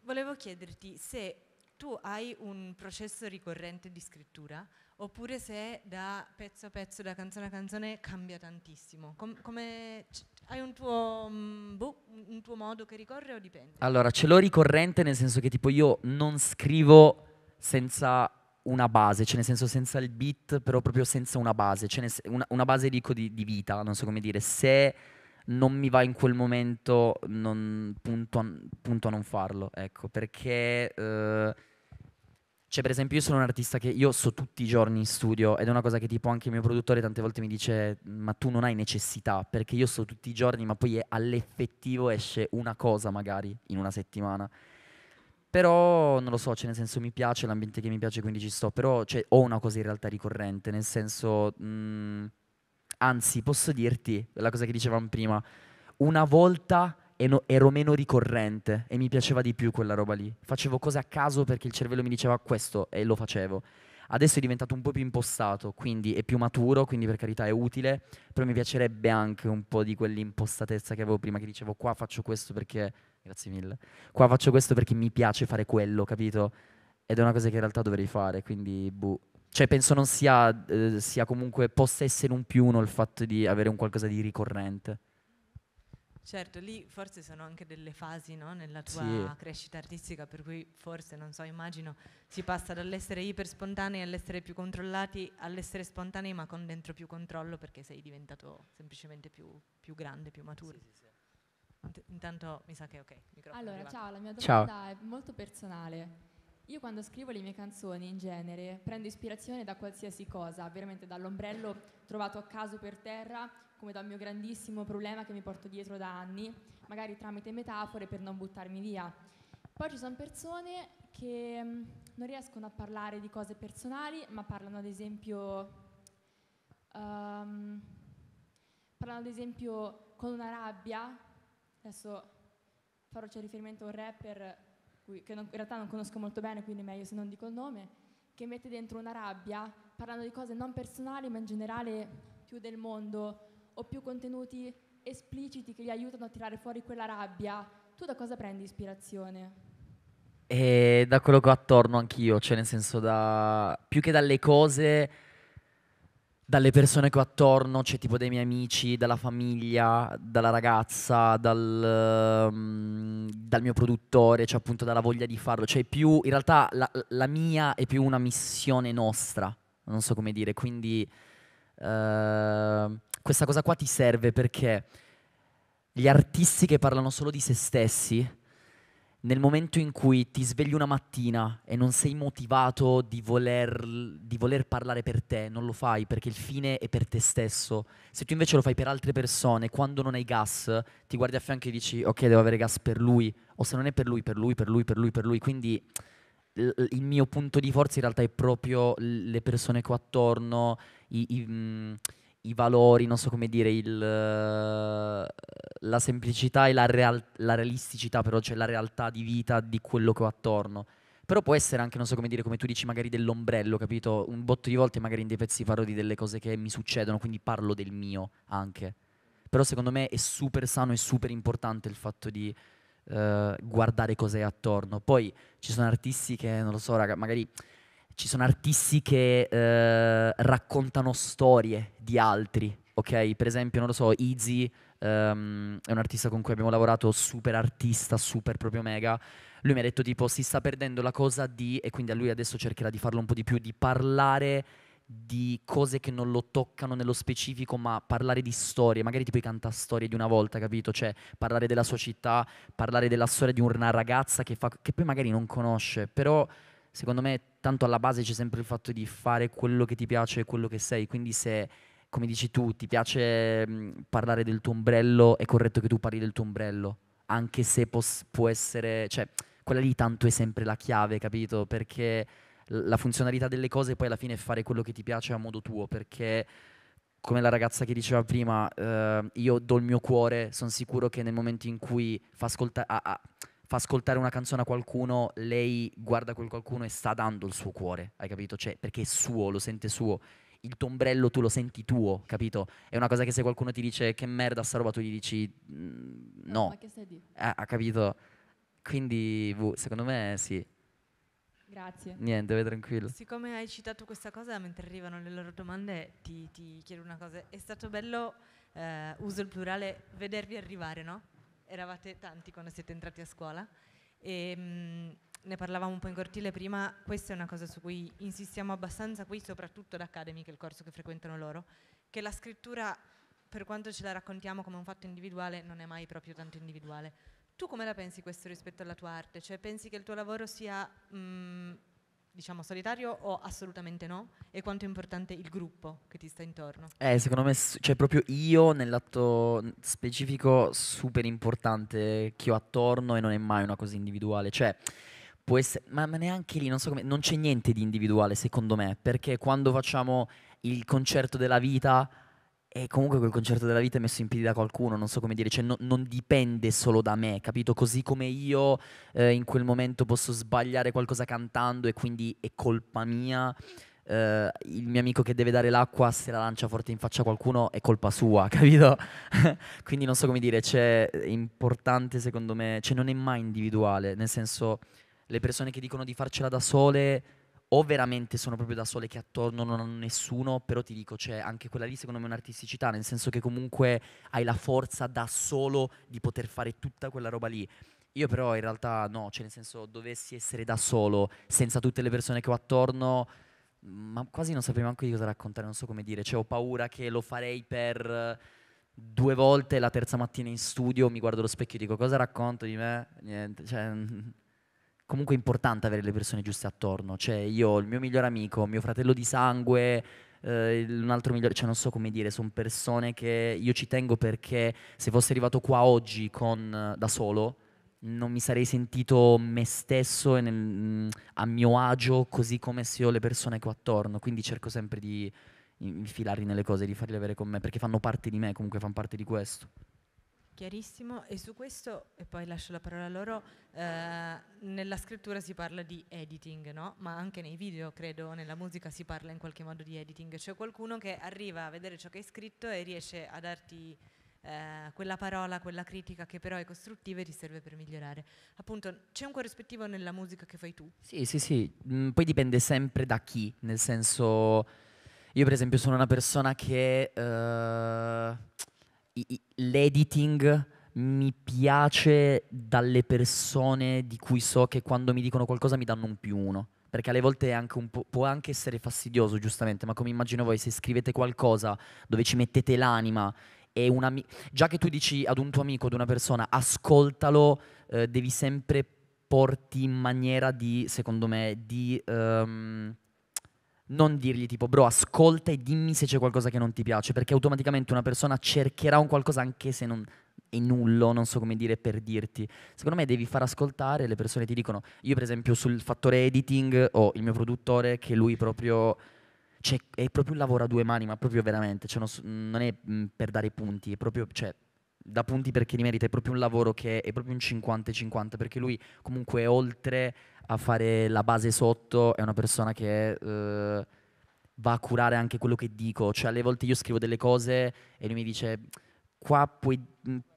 volevo chiederti se tu hai un processo ricorrente di scrittura oppure se da pezzo a pezzo, da canzone a canzone cambia tantissimo. Com- come c- hai un tuo, mh, mm, boh, un tuo, modo che ricorre o dipende? Allora, ce l'ho ricorrente nel senso che tipo io non scrivo senza una base, cioè nel senso senza il beat, però proprio senza una base, cioè se- una, una, base dico di, di vita, non so come dire, se non mi va in quel momento, non, punto, a, punto, a, non farlo, ecco, perché... Eh, cioè, per esempio, io sono un artista che io so tutti i giorni in studio ed è una cosa che tipo anche il mio produttore tante volte mi dice ma tu non hai necessità perché io so tutti i giorni ma poi all'effettivo esce una cosa magari in una settimana. Però non lo so, cioè nel senso mi piace l'ambiente che mi piace quindi ci sto, però cioè, ho una cosa in realtà ricorrente, nel senso mh, mm, anzi posso dirti la cosa che dicevamo prima, una volta no, ero meno ricorrente e mi piaceva di più quella roba lì. Facevo cose a caso perché il cervello mi diceva questo e lo facevo. Adesso è diventato un po' più impostato, quindi è più maturo, quindi per carità è utile, però mi piacerebbe anche un po' di quell'impostatezza che avevo prima, che dicevo qua faccio questo perché, grazie mille, qua faccio questo perché mi piace fare quello, capito? Ed è una cosa che in realtà dovrei fare, quindi boh. Cioè penso non sia, eh, sia comunque, possa essere un più uno il fatto di avere un qualcosa di ricorrente. Certo, lì forse sono anche delle fasi no? nella tua sì. crescita artistica, per cui forse, non so, immagino, si passa dall'essere iper spontanei all'essere più controllati all'essere spontanei ma con dentro più controllo perché sei diventato semplicemente più, più grande, più maturo. Sì, sì, Intanto mi sa che è ok. Allora, ciao, la mia domanda ciao. è molto personale. Io quando scrivo le mie canzoni in genere prendo ispirazione da qualsiasi cosa, veramente dall'ombrello trovato a caso per terra come da un mio grandissimo problema che mi porto dietro da anni, magari tramite metafore per non buttarmi via. Poi ci sono persone che mm, non riescono a parlare di cose personali, ma parlano ad esempio, um, parlano ad esempio con una rabbia, adesso farò c'è riferimento a un rapper che non, in realtà non conosco molto bene, quindi è meglio se non dico il nome, che mette dentro una rabbia, parlando di cose non personali ma in generale più del mondo, o più contenuti espliciti che gli aiutano a tirare fuori quella rabbia, tu da cosa prendi ispirazione? E da quello che ho attorno anch'io, cioè nel senso da... più che dalle cose, dalle persone che ho attorno, cioè tipo dai miei amici, dalla famiglia, dalla ragazza, dal, um, dal mio produttore, cioè appunto dalla voglia di farlo, cioè più in realtà la, la mia è più una missione nostra, non so come dire, quindi Ehm, questa cosa qua ti serve perché gli artisti che parlano solo di se stessi, nel momento in cui ti svegli una mattina e non sei motivato di voler, di voler, parlare per te, non lo fai perché il fine è per te stesso. Se tu invece lo fai per altre persone, quando non hai gas, ti guardi a fianco e dici ok, devo avere gas per lui, o se non è per lui, per lui, per lui, per lui, per lui. Quindi il mio punto di forza in realtà è proprio le persone qua attorno, i, i, mh, mm, i valori, non so come dire, il, eh, la semplicità e la, real, la, realisticità, però, cioè la realtà di vita di quello che ho attorno. Però può essere anche, non so come dire, come tu dici, magari dell'ombrello, capito? Un botto di volte magari in dei pezzi parlo di delle cose che mi succedono, quindi parlo del mio anche. Però secondo me è super sano e super importante il fatto di eh, guardare cos'è attorno. Poi ci sono artisti che, non lo so, raga, magari ci sono artisti che eh, raccontano storie di altri, ok? Per esempio, non lo so, Easy um, ehm, è un artista con cui abbiamo lavorato, super artista, super proprio mega. Lui mi ha detto tipo si sta perdendo la cosa di, e quindi a lui adesso cercherà di farlo un po' di più, di parlare di cose che non lo toccano nello specifico, ma parlare di storie, magari tipo i cantastorie di una volta, capito? Cioè parlare della sua città, parlare della storia di una ragazza che, fa, che poi magari non conosce, però secondo me tanto alla base c'è sempre il fatto di fare quello che ti piace e quello che sei, quindi se come dici tu ti piace mm, parlare del tuo ombrello, è corretto che tu parli del tuo ombrello, anche se pos- può essere, cioè quella lì tanto è sempre la chiave, capito? Perché la funzionalità delle cose poi alla fine è fare quello che ti piace a modo tuo, perché come la ragazza che diceva prima, eh, io do il mio cuore, sono sicuro che nel momento in cui fa ascoltare... Ah, ah, fa ascoltare una canzone a qualcuno, lei guarda quel qualcuno e sta dando il suo cuore, hai capito? Cioè, perché è suo, lo sente suo. Il tombrello tu lo senti tuo, capito? È una cosa che se qualcuno ti dice che merda sta roba, tu gli dici mm, no. Ma che stai di? Ah, ha capito? Quindi, secondo me sì. Grazie. Niente, vai tranquillo. Siccome hai citato questa cosa, mentre arrivano le loro domande, ti, ti chiedo una cosa. È stato bello, eh, uso il plurale, vedervi arrivare, no? eravate tanti quando siete entrati a scuola e mh, mm, ne parlavamo un po' in cortile prima, questa è una cosa su cui insistiamo abbastanza qui, soprattutto da Academy, che è il corso che frequentano loro, che la scrittura, per quanto ce la raccontiamo come un fatto individuale, non è mai proprio tanto individuale. Tu come la pensi questo rispetto alla tua arte? Cioè pensi che il tuo lavoro sia mh, mm, diciamo solitario o assolutamente no? E quanto è importante il gruppo che ti sta intorno? Eh, secondo me c'è cioè, proprio io nell'atto specifico super importante che ho attorno e non è mai una cosa individuale, cioè può essere, ma neanche lì, non so come, non c'è niente di individuale secondo me, perché quando facciamo il concerto della vita e comunque quel concerto della vita è messo in piedi da qualcuno, non so come dire, cioè no, non dipende solo da me, capito? Così come io eh, in quel momento posso sbagliare qualcosa cantando e quindi è colpa mia, eh, il mio amico che deve dare l'acqua se la lancia forte in faccia a qualcuno è colpa sua, capito? quindi non so come dire, cioè è importante secondo me, cioè non è mai individuale, nel senso le persone che dicono di farcela da sole o veramente sono proprio da sole che attorno non hanno nessuno, però ti dico, c'è cioè, anche quella lì secondo me un'artisticità, nel senso che comunque hai la forza da solo di poter fare tutta quella roba lì. Io però in realtà no, cioè nel senso dovessi essere da solo, senza tutte le persone che ho attorno, mm, ma quasi non saprei neanche di cosa raccontare, non so come dire, cioè ho paura che lo farei per due volte la terza mattina in studio mi guardo allo specchio e dico cosa racconto di me? Niente, cioè, mm, comunque è importante avere le persone giuste attorno. Cioè, io, il mio migliore amico, mio fratello di sangue, eh, un altro migliore, cioè non so come dire, sono persone che io ci tengo perché se fossi arrivato qua oggi con, da solo non mi sarei sentito me stesso e nel, mm, a mio agio così come se ho le persone qua attorno. Quindi cerco sempre di infilarli nelle cose, di farli avere con me, perché fanno parte di me, comunque fanno parte di questo chiarissimo e su questo, e poi lascio la parola a loro, eh, nella scrittura si parla di editing, no? ma anche nei video credo, nella musica si parla in qualche modo di editing, c'è qualcuno che arriva a vedere ciò che hai scritto e riesce a darti eh, quella parola, quella critica che però è costruttiva e ti serve per migliorare. Appunto, c'è un corrispettivo nella musica che fai tu? Sì, sì, sì, mm, poi dipende sempre da chi, nel senso io per esempio sono una persona che... Eh, l'editing mi piace dalle persone di cui so che quando mi dicono qualcosa mi danno un più uno. Perché alle volte è anche un po', può anche essere fastidioso, giustamente, ma come immagino voi, se scrivete qualcosa dove ci mettete l'anima e un amico... Già che tu dici ad un tuo amico, ad una persona, ascoltalo, eh, devi sempre porti in maniera di, secondo me, di... Um, non dirgli tipo bro ascolta e dimmi se c'è qualcosa che non ti piace, perché automaticamente una persona cercherà un qualcosa anche se non è nullo, non so come dire per dirti. Secondo me devi far ascoltare, le persone ti dicono, io per esempio sul fattore editing ho il mio produttore che lui proprio... Cioè, è proprio un lavoro a due mani, ma proprio veramente, cioè, non, non, è mh, mm, per dare punti, è proprio, cioè, da punti perché li merita, è proprio un lavoro che è proprio un 50-50, perché lui comunque è oltre a fare la base sotto è una persona che eh, va a curare anche quello che dico. Cioè, alle volte io scrivo delle cose e lui mi dice, qua puoi,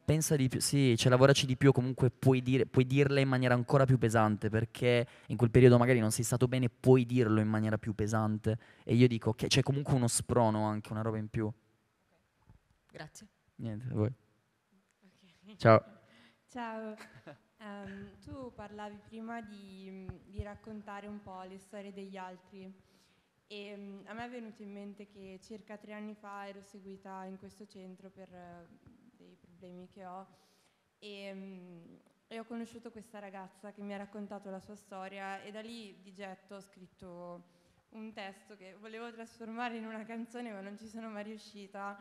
pensa di più, sì, cioè lavoraci di più, comunque puoi, dire, puoi, dirle in maniera ancora più pesante, perché in quel periodo magari non sei stato bene, puoi dirlo in maniera più pesante. E io dico che c'è comunque uno sprono anche, una roba in più. Grazie. Niente, a voi. Okay. Ciao. Ciao. Um, tu parlavi prima di, di, raccontare un po' le storie degli altri e um, a me è venuto in mente che circa tre anni fa ero seguita in questo centro per uh, dei problemi che ho e, um, e, ho conosciuto questa ragazza che mi ha raccontato la sua storia e da lì di getto ho scritto un testo che volevo trasformare in una canzone ma non ci sono mai riuscita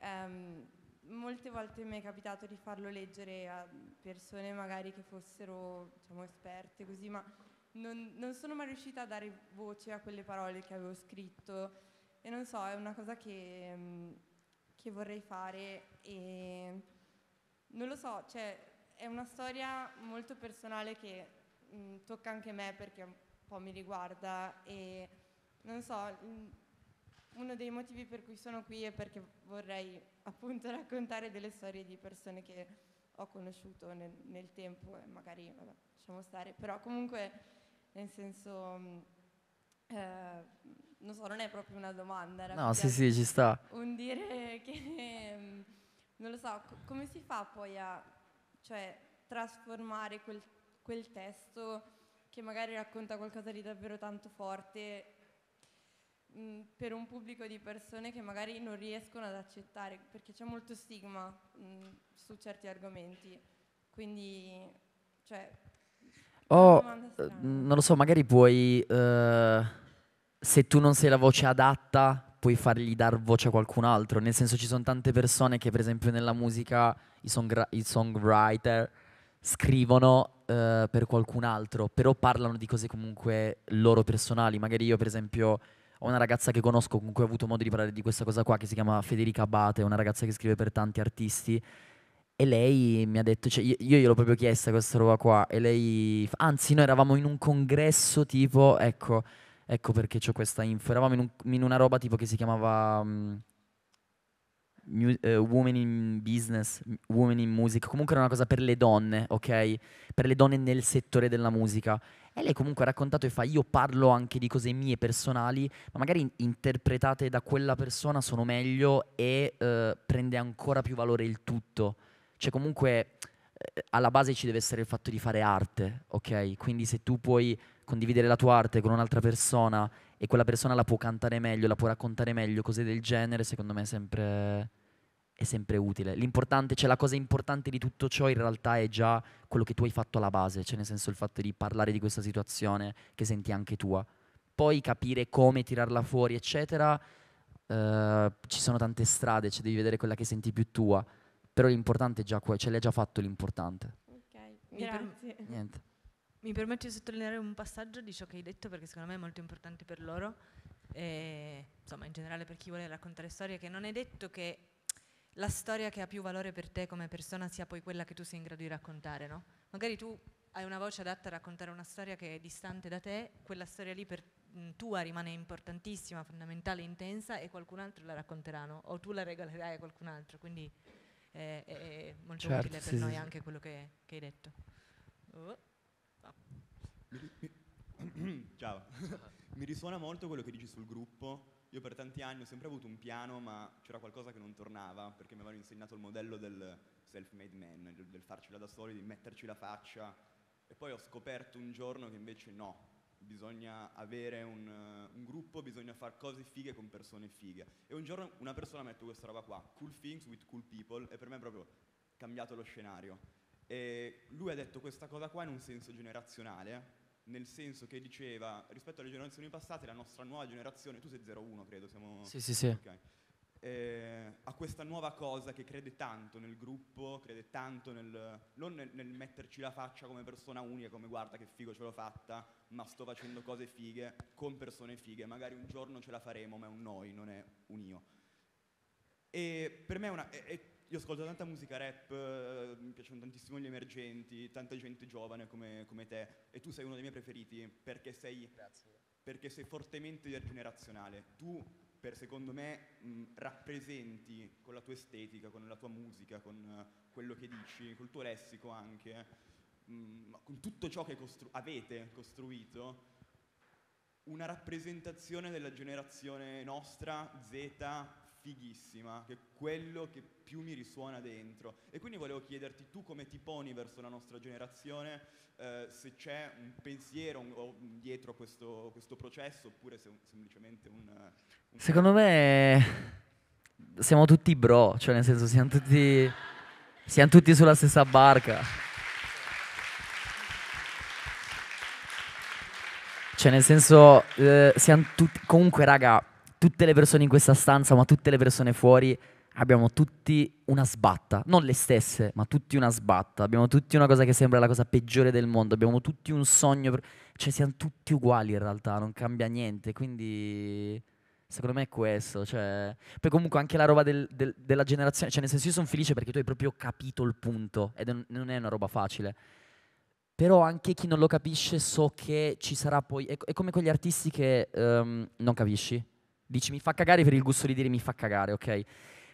ehm, molte volte mi è capitato di farlo leggere a persone magari che fossero diciamo, esperte così, ma non, non, sono mai riuscita a dare voce a quelle parole che avevo scritto e non so, è una cosa che, mm, che vorrei fare e non lo so, cioè, è una storia molto personale che mh, mm, tocca anche me perché un po' mi riguarda e non so, mm, uno dei motivi per cui sono qui è perché vorrei appunto raccontare delle storie di persone che ho conosciuto nel, nel tempo e magari vabbè, lasciamo stare, però comunque nel senso mm, eh, non so, non è proprio una domanda. Era no, sì, sì, ci sta. Un dire che mm, non lo so, come si fa poi a cioè, trasformare quel, quel testo che magari racconta qualcosa di davvero tanto forte mh, mm, per un pubblico di persone che magari non riescono ad accettare, perché c'è molto stigma mh, mm, su certi argomenti. Quindi, cioè... Oh, eh, non lo so, magari puoi... Uh, se tu non sei la voce adatta, puoi fargli dar voce a qualcun altro. Nel senso ci sono tante persone che per esempio nella musica i, song, i songwriter scrivono eh, per qualcun altro, però parlano di cose comunque loro personali. Magari io per esempio ho una ragazza che conosco con cui ho avuto modo di parlare di questa cosa qua che si chiama Federica Abate, una ragazza che scrive per tanti artisti e lei mi ha detto, cioè io, gliel'ho proprio chiesta questa roba qua e lei, anzi noi eravamo in un congresso tipo, ecco, ecco perché ho questa info, eravamo in, un, in, una roba tipo che si chiamava um, mu- uh, Women in Business, Women in Music, comunque era una cosa per le donne, ok? Per le donne nel settore della musica e lei comunque ha raccontato e fa, io parlo anche di cose mie personali, ma magari interpretate da quella persona sono meglio e eh, prende ancora più valore il tutto. Cioè comunque eh, alla base ci deve essere il fatto di fare arte, ok? Quindi se tu puoi condividere la tua arte con un'altra persona e quella persona la può cantare meglio, la può raccontare meglio, cose del genere, secondo me è sempre è sempre utile. L'importante, cioè la cosa importante di tutto ciò in realtà è già quello che tu hai fatto alla base, cioè nel senso il fatto di parlare di questa situazione che senti anche tua. Poi capire come tirarla fuori, eccetera. Uh, ci sono tante strade, cioè devi vedere quella che senti più tua. Però l'importante è già quello, cioè l'hai già fatto l'importante. Ok, grazie. Per- Mi permetto di sottolineare un passaggio di ciò che hai detto perché secondo me è molto importante per loro. E, insomma, in generale per chi vuole raccontare storie, che non è detto che la storia che ha più valore per te come persona sia poi quella che tu sei in grado di raccontare, no? Magari tu hai una voce adatta a raccontare una storia che è distante da te, quella storia lì per tua rimane importantissima, fondamentale, intensa e qualcun altro la racconterà, no? O tu la regalerai a qualcun altro, quindi è, è molto certo, utile per sì, noi sì. anche quello che, che hai detto. Oh. Ah. Ciao, mi risuona molto quello che dici sul gruppo, io per tanti anni ho sempre avuto un piano, ma c'era qualcosa che non tornava, perché mi avevano insegnato il modello del self-made man, del, farcela da soli, di metterci la faccia. E poi ho scoperto un giorno che invece no, bisogna avere un, un, gruppo, bisogna fare cose fighe con persone fighe. E un giorno una persona mette questa roba qua, cool things with cool people, e per me è proprio cambiato lo scenario. E lui ha detto questa cosa qua in un senso generazionale, nel senso che diceva rispetto alle generazioni passate la nostra nuova generazione, tu sei 01 credo, siamo... Sì, sì, sì. Okay. Eh, a questa nuova cosa che crede tanto nel gruppo, crede tanto nel... non nel, nel, metterci la faccia come persona unica, come guarda che figo ce l'ho fatta, ma sto facendo cose fighe con persone fighe, magari un giorno ce la faremo, ma è un noi, non è un io. E per me è una... È, è io ascolto tanta musica rap, eh, mi piacciono tantissimo gli emergenti, tanta gente giovane come, come, te e tu sei uno dei miei preferiti perché sei, perché sei fortemente generazionale. Tu, per, secondo me, mh, mm, rappresenti con la tua estetica, con la tua musica, con uh, quello che dici, col tuo lessico anche, mh, eh, mm, con tutto ciò che costru- avete costruito, una rappresentazione della generazione nostra, Z, fighissima, che è quello che più mi risuona dentro. E quindi volevo chiederti tu come ti poni verso la nostra generazione, eh, se c'è un pensiero un, o, dietro questo, questo processo oppure se un, semplicemente un, un... Secondo me siamo tutti bro, cioè nel senso siamo tutti, siamo tutti sulla stessa barca. Cioè nel senso eh, siamo tutti... Comunque raga, tutte le persone in questa stanza, ma tutte le persone fuori, abbiamo tutti una sbatta, non le stesse, ma tutti una sbatta, abbiamo tutti una cosa che sembra la cosa peggiore del mondo, abbiamo tutti un sogno, per... cioè siamo tutti uguali in realtà, non cambia niente, quindi secondo me è questo, cioè... poi comunque anche la roba del, del, della generazione, cioè nel senso io sono felice perché tu hai proprio capito il punto ed non è una roba facile. Però anche chi non lo capisce so che ci sarà poi... È, è come quegli artisti che um, non capisci, Dici mi fa cagare per il gusto di dire mi fa cagare, ok?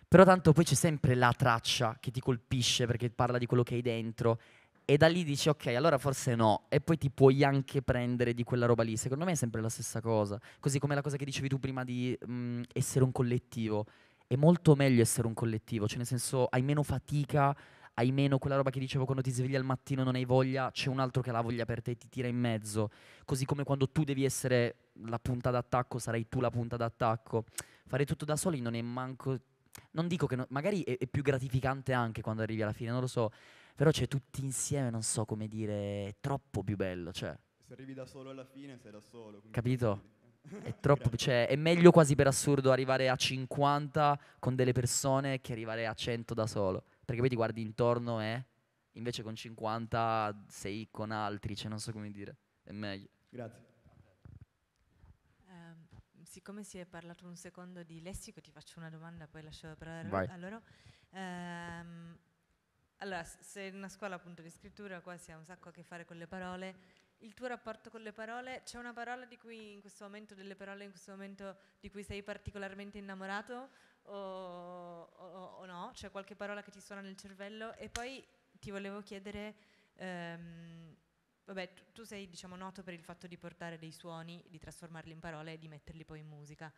Però tanto poi c'è sempre la traccia che ti colpisce perché parla di quello che hai dentro e da lì dici ok, allora forse no, e poi ti puoi anche prendere di quella roba lì. Secondo me è sempre la stessa cosa, così come la cosa che dicevi tu prima di mh, mhmm, essere un collettivo. È molto meglio essere un collettivo, cioè nel senso hai meno fatica hai meno quella roba che dicevo quando ti svegli al mattino non hai voglia, c'è un altro che ha la voglia per te e ti tira in mezzo, così come quando tu devi essere la punta d'attacco, sarai tu la punta d'attacco. Fare tutto da soli non è manco... Non dico che... No, magari è, è più gratificante anche quando arrivi alla fine, non lo so, però c'è tutti insieme, non so come dire, è troppo più bello, cioè. Se arrivi da solo alla fine sei da solo. Capito? È troppo, cioè, è meglio quasi per assurdo arrivare a 50 con delle persone che arrivare a 100 da solo perché poi ti guardi intorno e invece con 50 sei con altri, cioè non so come dire, è meglio. Grazie. Eh, siccome si è parlato un secondo di lessico, ti faccio una domanda, poi lascio la parola Vai. a loro. Ehm, allora, se in una scuola appunto di scrittura qua si ha un sacco a che fare con le parole, il tuo rapporto con le parole, c'è una parola di cui in questo momento, delle parole in questo momento di cui sei particolarmente innamorato? o, o, o no, c'è qualche parola che ti suona nel cervello e poi ti volevo chiedere, ehm, vabbè tu, tu sei diciamo noto per il fatto di portare dei suoni, di trasformarli in parole e di metterli poi in musica,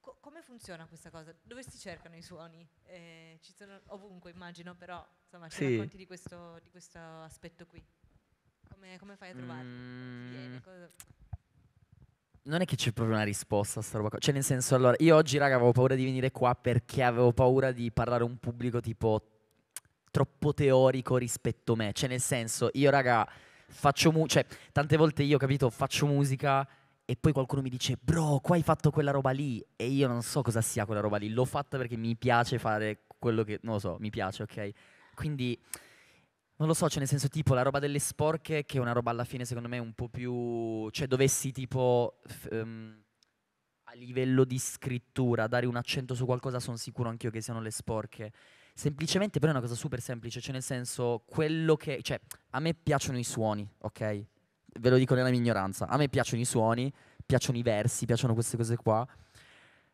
Co- come funziona questa cosa? Dove si cercano i suoni? Eh, ci sono ovunque, immagino, però insomma, ci sì. racconti di questo, di questo aspetto qui. Come, come fai a trovarli? Mm. Viene, cosa... Non è che c'è proprio una risposta a sta roba Cioè, nel senso, allora, io oggi, raga, avevo paura di venire qua perché avevo paura di parlare a un pubblico tipo troppo teorico rispetto a me. Cioè, nel senso, io, raga, faccio mu- cioè, tante volte io, capito, faccio musica e poi qualcuno mi dice, bro, qua hai fatto quella roba lì. E io non so cosa sia quella roba lì. L'ho fatta perché mi piace fare quello che, non lo so, mi piace, ok? Quindi non lo so, cioè nel senso tipo la roba delle sporche che è una roba alla fine secondo me un po' più... Cioè dovessi tipo um, a livello di scrittura dare un accento su qualcosa sono sicuro anch'io che siano le sporche. Semplicemente però è una cosa super semplice, cioè nel senso quello che... Cioè a me piacciono i suoni, ok? Ve lo dico nella mia ignoranza, a me piacciono i suoni, piacciono i versi, piacciono queste cose qua.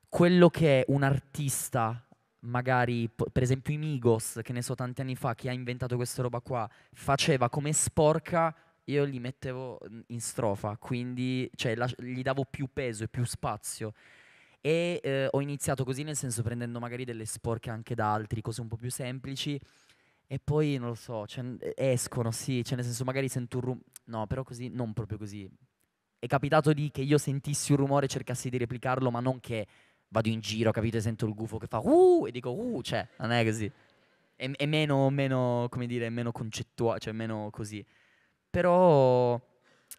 Quello che un artista magari per esempio i Migos, che ne so tanti anni fa, chi ha inventato questa roba qua, faceva come sporca, io li mettevo in strofa, quindi cioè, la, gli davo più peso e più spazio. E eh, ho iniziato così, nel senso prendendo magari delle sporche anche da altri, cose un po' più semplici. E poi non lo so, cioè, escono, sì, cioè, nel senso magari sento un rumore, No, però così, non proprio così. È capitato di che io sentissi un rumore e cercassi di replicarlo, ma non che vado in giro, capite, sento il gufo che fa uh e dico uh, cioè, non è così. È, è meno, meno, come dire, meno concettuale, cioè meno così. Però,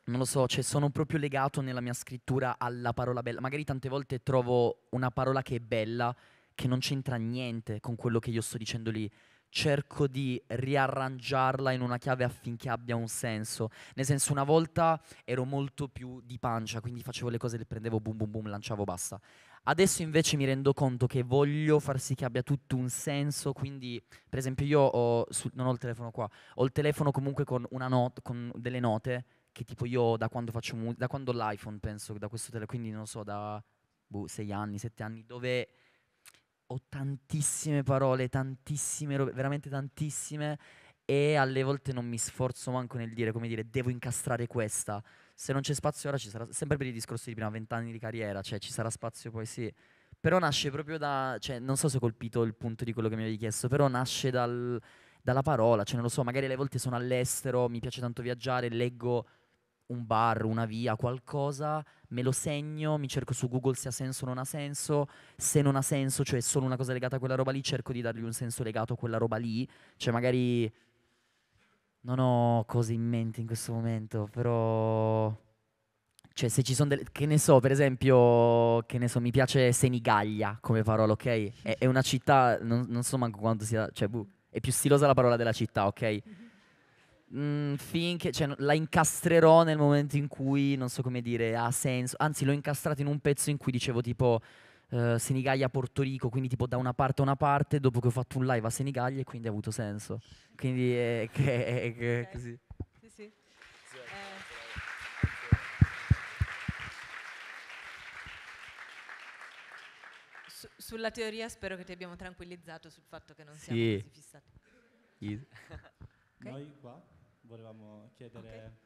non lo so, cioè sono proprio legato nella mia scrittura alla parola bella. Magari tante volte trovo una parola che è bella, che non c'entra niente con quello che io sto dicendo lì cerco di riarrangiarla in una chiave affinché abbia un senso. Nel senso, una volta ero molto più di pancia, quindi facevo le cose, le prendevo, boom boom boom, lanciavo, basta. Adesso invece mi rendo conto che voglio far sì che abbia tutto un senso, quindi per esempio io ho, su, non ho il telefono qua, ho il telefono comunque con, not- con delle note che tipo io da quando faccio mu- da quando ho l'iPhone penso, da questo telefono, quindi non so, da 6 boh, anni, sette anni, dove ho tantissime parole, tantissime robe, veramente tantissime e alle volte non mi sforzo manco nel dire, come dire, devo incastrare questa se non c'è spazio ora ci sarà sempre per i discorsi di prima, vent'anni di carriera, cioè ci sarà spazio poi sì. Però nasce proprio da, cioè non so se ho colpito il punto di quello che mi avevi chiesto, però nasce dal, dalla parola, cioè non lo so, magari alle volte sono all'estero, mi piace tanto viaggiare, leggo un bar, una via, qualcosa, me lo segno, mi cerco su Google se ha senso o non ha senso, se non ha senso, cioè è solo una cosa legata a quella roba lì, cerco di dargli un senso legato a quella roba lì, cioè magari non ho cose in mente in questo momento, però... Cioè, se ci sono delle... Che ne so, per esempio, che ne so, mi piace Senigallia come parola, ok? È, è una città, non, non, so manco quanto sia... Cioè, buh, è più stilosa la parola della città, ok? Mm, finché... Cioè, la incastrerò nel momento in cui, non so come dire, ha senso. Anzi, l'ho incastrata in un pezzo in cui dicevo tipo eh, Senigallia Porto Rico, quindi tipo da una parte a una parte, dopo che ho fatto un live a Senigallia e quindi ha avuto senso. Quindi è, che, è, che, okay. così. Sì, sì. Eh. sulla teoria spero che ti abbiamo tranquillizzato sul fatto che non sì. siamo così fissati. Yes. okay. Noi qua volevamo chiedere,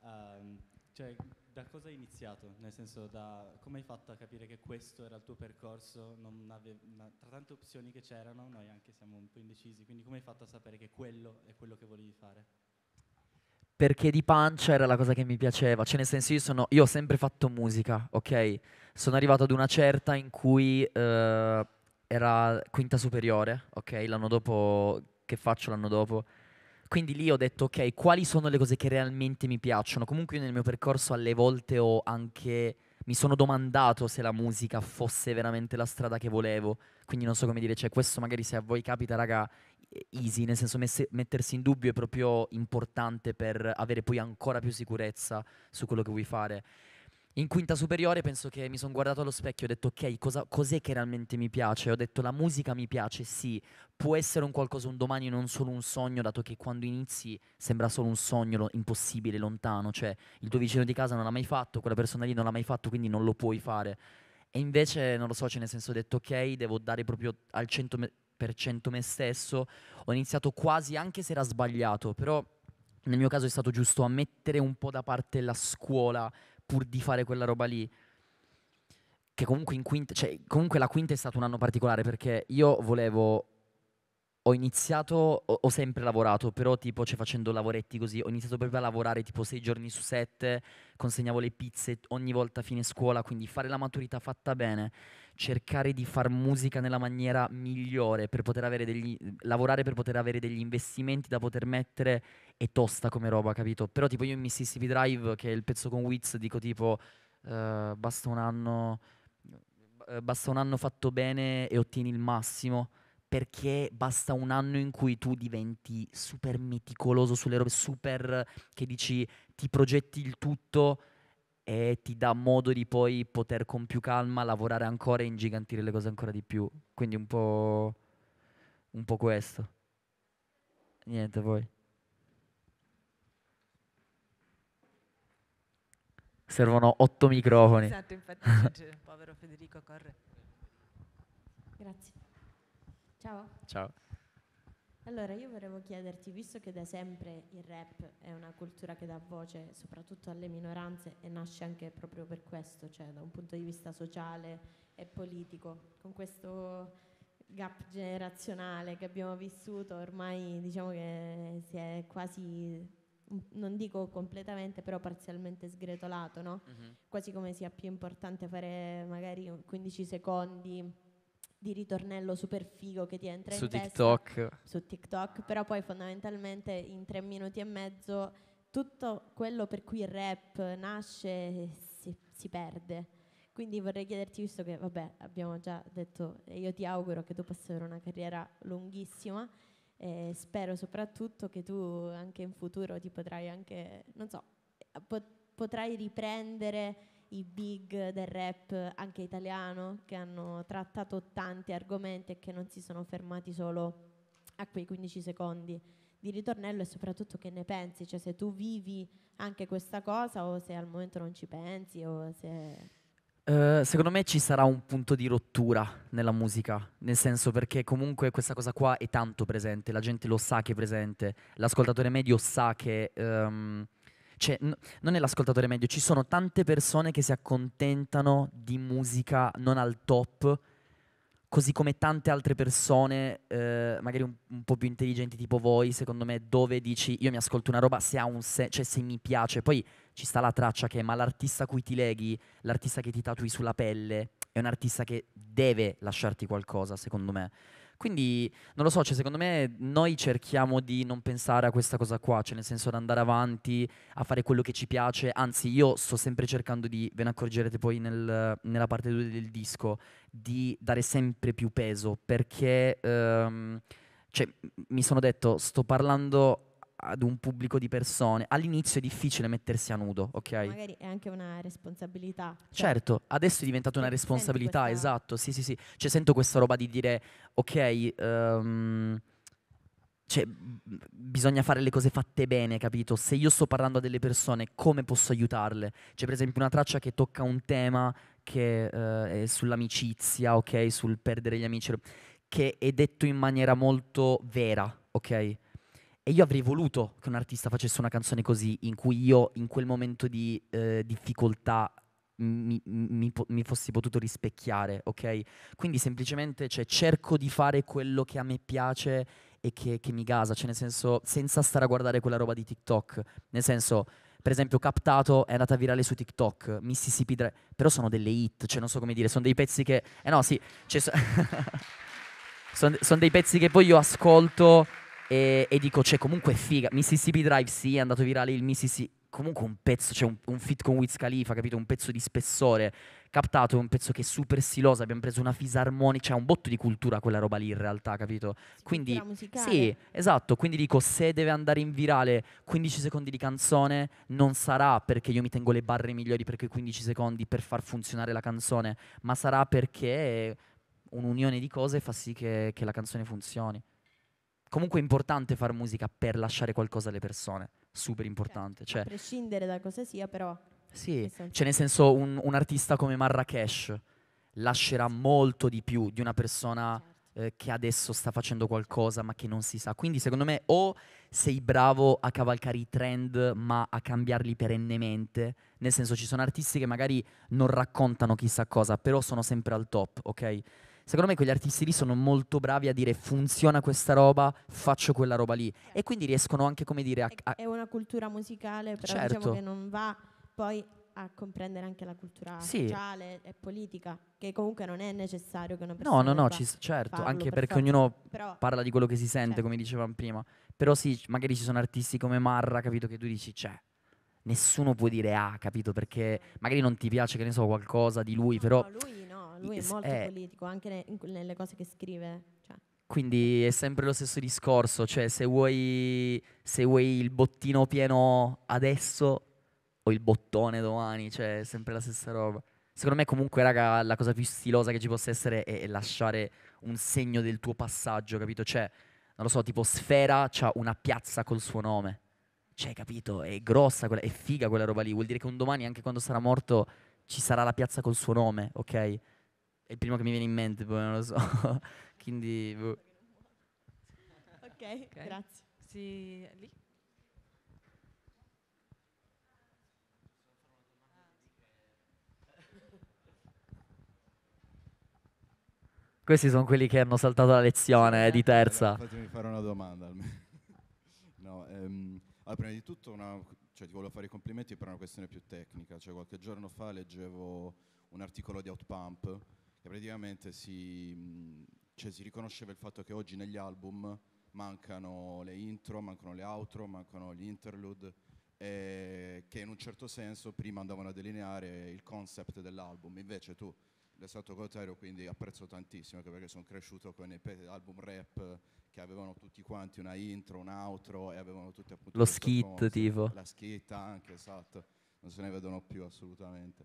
okay. um, cioè, da cosa hai iniziato? Nel senso, da, come hai fatto a capire che questo era il tuo percorso? Ave, na, tra tante opzioni che c'erano, noi anche siamo un po' indecisi, quindi come hai fatto a sapere che quello è quello che volevi fare? Perché di pancia era la cosa che mi piaceva, cioè nel senso io, sono, io ho sempre fatto musica, ok? Sono arrivato ad una certa in cui eh, era quinta superiore, ok? L'anno dopo, che faccio l'anno dopo? Quindi lì ho detto, ok, quali sono le cose che realmente mi piacciono? Comunque nel mio percorso alle volte ho anche... Mi sono domandato se la musica fosse veramente la strada che volevo. Quindi non so come dire, cioè questo magari se a voi capita, raga, easy, nel senso messe, mettersi in dubbio è proprio importante per avere poi ancora più sicurezza su quello che vuoi fare in quinta superiore penso che mi sono guardato allo specchio e ho detto ok, cosa, cos'è che realmente mi piace? Ho detto la musica mi piace, sì, può essere un qualcosa un domani, non solo un sogno, dato che quando inizi sembra solo un sogno lo, impossibile, lontano, cioè il tuo vicino di casa non l'ha mai fatto, quella persona lì non l'ha mai fatto, quindi non lo puoi fare. E invece, non lo so, cioè nel senso ho detto ok, devo dare proprio al 100% me stesso, ho iniziato quasi anche se era sbagliato, però nel mio caso è stato giusto a mettere un po' da parte la scuola pur di fare quella roba lì. Che comunque in quinta, cioè, comunque la quinta è stato un anno particolare perché io volevo. Ho iniziato, ho, sempre lavorato, però tipo cioè, facendo lavoretti così, ho iniziato proprio a lavorare tipo sei giorni su sette, consegnavo le pizze ogni volta a fine scuola, quindi fare la maturità fatta bene cercare di far musica nella maniera migliore per poter avere degli lavorare per poter avere degli investimenti da poter mettere è tosta come roba, capito? Però tipo io in Mississippi Drive, che è il pezzo con Wiz, dico tipo uh, basta un anno eh, basta un anno fatto bene e ottieni il massimo perché basta un anno in cui tu diventi super meticoloso sulle robe, super che dici ti progetti il tutto e ti dà modo di poi poter con più calma lavorare ancora e ingigantire le cose ancora di più. Quindi un po', un po questo. Niente, poi. Servono otto microfoni. Esatto, infatti il povero Federico corre. Grazie. Ciao. Ciao. Allora io volevo chiederti, visto che da sempre il rap è una cultura che dà voce soprattutto alle minoranze e nasce anche proprio per questo, cioè da un punto di vista sociale e politico, con questo gap generazionale che abbiamo vissuto ormai diciamo che si è quasi non dico completamente, però parzialmente sgretolato, no? uh-huh. Quasi come sia più importante fare magari 15 secondi di ritornello super figo che ti entra su in TikTok. Testa, su TikTok, però poi fondamentalmente in tre minuti e mezzo tutto quello per cui il rap nasce si, si perde. Quindi vorrei chiederti, visto che vabbè, abbiamo già detto, e io ti auguro che tu possa avere una carriera lunghissima, e spero soprattutto che tu anche in futuro ti potrai anche, non so, eh, pot- potrai riprendere i big del rap anche italiano che hanno trattato tanti argomenti e che non si sono fermati solo a quei 15 secondi di ritornello e soprattutto che ne pensi, cioè se tu vivi anche questa cosa o se al momento non ci pensi o se... Uh, secondo me ci sarà un punto di rottura nella musica, nel senso perché comunque questa cosa qua è tanto presente, la gente lo sa che è presente, l'ascoltatore medio sa che... Um, cioè, n- non è l'ascoltatore medio, ci sono tante persone che si accontentano di musica non al top, così come tante altre persone, eh, magari un, un, po' più intelligenti tipo voi, secondo me, dove dici io mi ascolto una roba se ha un se, cioè se mi piace, poi ci sta la traccia che ma l'artista a cui ti leghi, l'artista che ti tatui sulla pelle, è un artista che deve lasciarti qualcosa, secondo me. Quindi non lo so, cioè, secondo me noi cerchiamo di non pensare a questa cosa qua, cioè nel senso di andare avanti, a fare quello che ci piace, anzi io sto sempre cercando di, ve ne accorgerete poi nel, nella parte 2 del disco, di dare sempre più peso perché... Um, cioè, mi sono detto, sto parlando ad un pubblico di persone. All'inizio è difficile mettersi a nudo, ok? Magari è anche una responsabilità. Cioè certo, adesso è diventata una responsabilità, questa... esatto, sì, sì, sì. Cioè sento questa roba di dire, ok, um, cioè, bisogna fare le cose fatte bene, capito? Se io sto parlando a delle persone, come posso aiutarle? C'è cioè, per esempio una traccia che tocca un tema che uh, è sull'amicizia, ok? Sul perdere gli amici, che è detto in maniera molto vera, ok? E io avrei voluto che un artista facesse una canzone così, in cui io in quel momento di eh, difficoltà mi, mi, mi, fossi potuto rispecchiare, ok? Quindi semplicemente cioè, cerco di fare quello che a me piace e che, che mi gasa, cioè nel senso senza stare a guardare quella roba di TikTok, nel senso per esempio Captato è andata virale su TikTok, Mississippi Drive, però sono delle hit, cioè non so come dire, sono dei pezzi che... Eh no, sì, cioè, sono, sono dei pezzi che poi io ascolto e, e dico, c'è cioè, comunque figa. Mississippi Drive, sì, è andato virale il Mississippi. Comunque un pezzo, c'è cioè un, un fit con Wiz Khalifa, capito? Un pezzo di spessore captato, è un pezzo che è super stiloso, abbiamo preso una fisarmonica, c'è cioè un botto di cultura quella roba lì in realtà, capito? quindi Sì, esatto, quindi dico se deve andare in virale 15 secondi di canzone non sarà perché io mi tengo le barre migliori per quei 15 secondi per far funzionare la canzone, ma sarà perché un'unione di cose fa sì che, che la canzone funzioni comunque è importante fare musica per lasciare qualcosa alle persone, super importante. Cioè, cioè a prescindere da cosa sia, però. Sì, nel cioè nel senso un, un artista come Marrakesh lascerà molto di più di una persona certo. eh, che adesso sta facendo qualcosa ma che non si sa. Quindi secondo me o sei bravo a cavalcare i trend ma a cambiarli perennemente, nel senso ci sono artisti che magari non raccontano chissà cosa, però sono sempre al top, ok? Secondo me quegli artisti lì sono molto bravi a dire funziona questa roba, faccio quella roba lì. E quindi riescono anche, come dire, a... a è una cultura musicale, però diciamo certo. diciamo che non va poi a comprendere anche la cultura sì. sociale e politica, che comunque non è necessario che una persona... No, no, no, ci, certo, anche per perché farlo. ognuno però, parla di quello che si sente, certo. come dicevamo prima. Però sì, magari ci sono artisti come Marra, capito, che tu dici c'è. Cioè, nessuno può dire ah, capito, perché magari non ti piace, che ne so, qualcosa di lui, no, però... No, lui lui è molto è... Eh. politico anche ne, nelle cose che scrive. Cioè. Quindi è sempre lo stesso discorso, cioè se vuoi, se vuoi il bottino pieno adesso o il bottone domani, cioè è sempre la stessa roba. Secondo me comunque, raga, la cosa più stilosa che ci possa essere è, è lasciare un segno del tuo passaggio, capito? Cioè, non lo so, tipo Sfera c'ha una piazza col suo nome. Cioè, capito? È grossa, quella, è figa quella roba lì. Vuol dire che un domani, anche quando sarà morto, ci sarà la piazza col suo nome, ok? È il primo che mi viene in mente, poi non lo so. Quindi. Boh. Okay, ok, grazie. Sì, lì. Questi sono quelli che hanno saltato la lezione eh, di eh, terza. Eh, fatemi fare una domanda almeno. No, ehm, allora, prima di tutto una, cioè, ti volevo fare i complimenti per una questione più tecnica. Cioè, qualche giorno fa leggevo un articolo di Outpump che praticamente si, cioè, si riconosceva il fatto che oggi negli album mancano le intro, mancano le outro, mancano gli interlude, eh, che in un certo senso prima andavano a delineare il concept dell'album, invece tu l'hai stato quindi apprezzo tantissimo, anche perché sono cresciuto con i album rap che avevano tutti quanti una intro, un outro e avevano tutti appunto... Lo skit cose. tipo. La skit anche, esatto, non se ne vedono più assolutamente.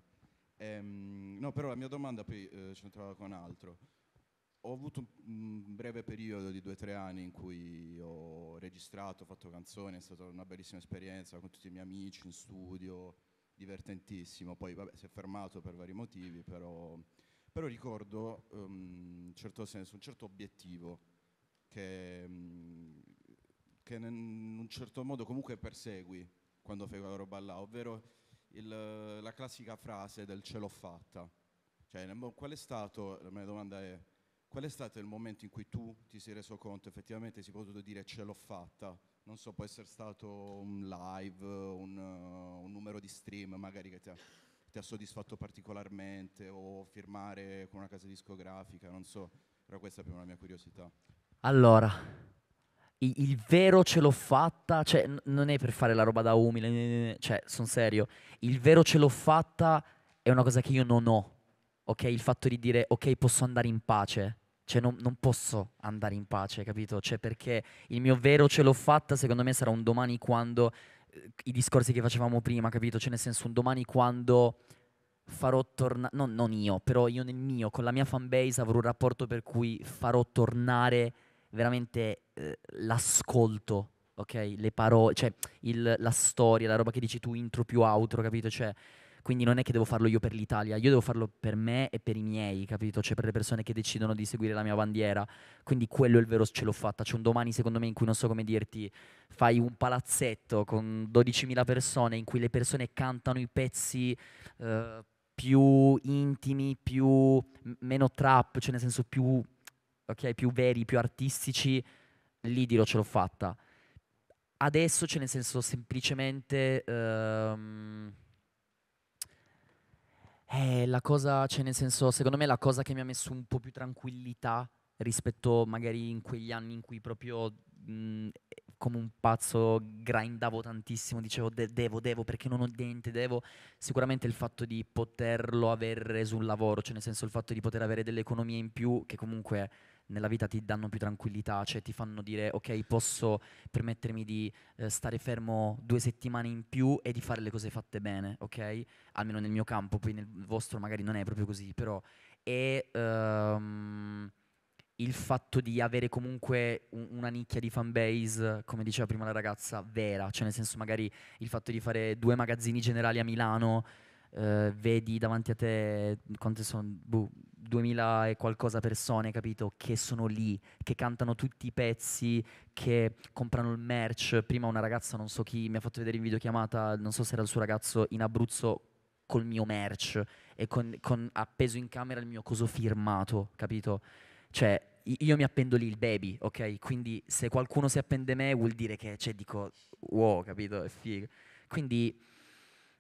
Ehm, no, però la mia domanda poi eh, c'entrava con altro. Ho avuto un breve periodo di due o tre anni in cui ho registrato, ho fatto canzoni, è stata una bellissima esperienza con tutti i miei amici in studio, divertentissimo. Poi vabbè, si è fermato per vari motivi, però, però ricordo um, in certo senso, un certo obiettivo che, um, che in un certo modo comunque persegui quando fai quella roba là, ovvero il, la classica frase del ce l'ho fatta. Cioè, qual è stato, la mia domanda è, qual è stato il momento in cui tu ti sei reso conto effettivamente si è potuto dire ce l'ho fatta? Non so, può essere stato un live, un, un numero di stream magari che ti ha, ti ha soddisfatto particolarmente o firmare con una casa discografica, non so, però questa è più una mia curiosità. Allora, il, il vero ce l'ho fatta, cioè n- non è per fare la roba da umile, cioè sono serio, il vero ce l'ho fatta è una cosa che io non ho, ok? Il fatto di dire ok posso andare in pace, cioè non, non, posso andare in pace, capito? Cioè perché il mio vero ce l'ho fatta secondo me sarà un domani quando eh, i discorsi che facevamo prima, capito? Cioè nel senso un domani quando farò tornare, no, non io, però io nel mio, con la mia fanbase avrò un rapporto per cui farò tornare veramente eh, l'ascolto, ok? Le parole, cioè il, la storia, la roba che dici tu, intro più outro, capito? Cioè, quindi non è che devo farlo io per l'Italia, io devo farlo per me e per i miei, capito? Cioè per le persone che decidono di seguire la mia bandiera. Quindi quello è il vero ce l'ho fatta. C'è un domani secondo me in cui non so come dirti, fai un palazzetto con 12.000 persone in cui le persone cantano i pezzi eh, più intimi, più m- meno trap, cioè nel senso più ok, più veri, più artistici, lì dirò ce l'ho fatta. Adesso, cioè nel senso semplicemente... Um, eh, la cosa, cioè nel senso, secondo me la cosa che mi ha messo un po' più tranquillità rispetto magari in quegli anni in cui proprio mh, mm, eh, come un pazzo grindavo tantissimo, dicevo de- devo, devo perché non ho niente, devo, sicuramente il fatto di poterlo avere sul lavoro, cioè nel senso il fatto di poter avere delle economie in più che comunque nella vita ti danno più tranquillità, cioè ti fanno dire ok posso permettermi di eh, stare fermo due settimane in più e di fare le cose fatte bene, ok? Almeno nel mio campo, poi nel vostro magari non è proprio così, però è um, il fatto di avere comunque un, una nicchia di fanbase, come diceva prima la ragazza, vera, cioè nel senso magari il fatto di fare due magazzini generali a Milano. Uh, vedi davanti a te quante sono boh, 2000 e qualcosa persone, capito, che sono lì, che cantano tutti i pezzi, che comprano il merch. Prima una ragazza, non so chi, mi ha fatto vedere in videochiamata, non so se era il suo ragazzo, in Abruzzo col mio merch e con, con appeso in camera il mio coso firmato, capito? Cioè, io mi appendo lì il baby, ok? Quindi se qualcuno si appende me vuol dire che, cioè, dico, wow, capito, è figo. Quindi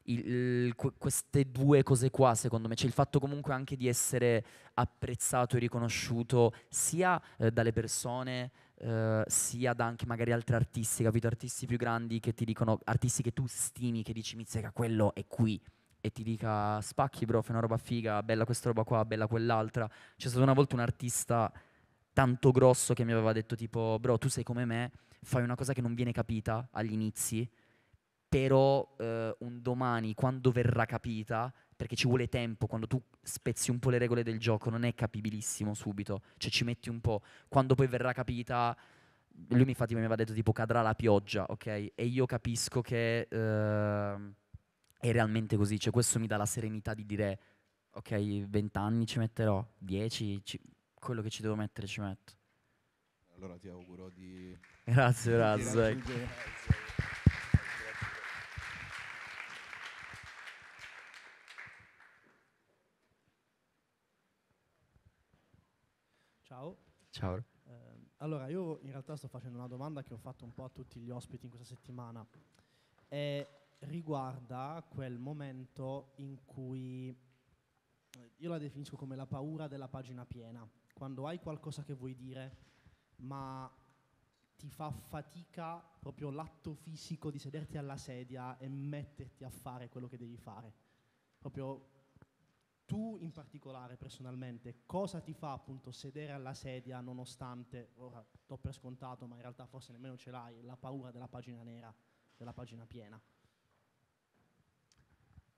il, queste due cose qua, secondo me, c'è il fatto comunque anche di essere apprezzato e riconosciuto sia eh, dalle persone, eh, sia da anche magari altri artisti, capito? Artisti più grandi che ti dicono, artisti che tu stimi, che dici mizzica, quello è qui. E ti dica spacchi, bro, fai una roba figa, bella questa roba qua, bella quell'altra. C'è stato una volta un artista tanto grosso che mi aveva detto tipo, bro, tu sei come me, fai una cosa che non viene capita agli inizi, però eh, un domani, quando verrà capita, perché ci vuole tempo, quando tu spezzi un po' le regole del gioco, non è capibilissimo subito, cioè ci metti un po', quando poi verrà capita, lui mi, mi aveva detto tipo cadrà la pioggia, ok? E io capisco che eh, è realmente così, cioè questo mi dà la serenità di dire, ok, vent'anni ci metterò, dieci, ci, quello che ci devo mettere ci metto. Allora ti auguro di... Grazie, grazie. grazie. Ciao. Eh, allora, io in realtà sto facendo una domanda che ho fatto un po' a tutti gli ospiti in questa settimana e riguarda quel momento in cui io la definisco come la paura della pagina piena, quando hai qualcosa che vuoi dire, ma ti fa fatica proprio l'atto fisico di sederti alla sedia e metterti a fare quello che devi fare. Proprio tu in particolare personalmente cosa ti fa appunto sedere alla sedia nonostante, ora t'ho per scontato ma in realtà forse nemmeno ce l'hai, la paura della pagina nera, della pagina piena?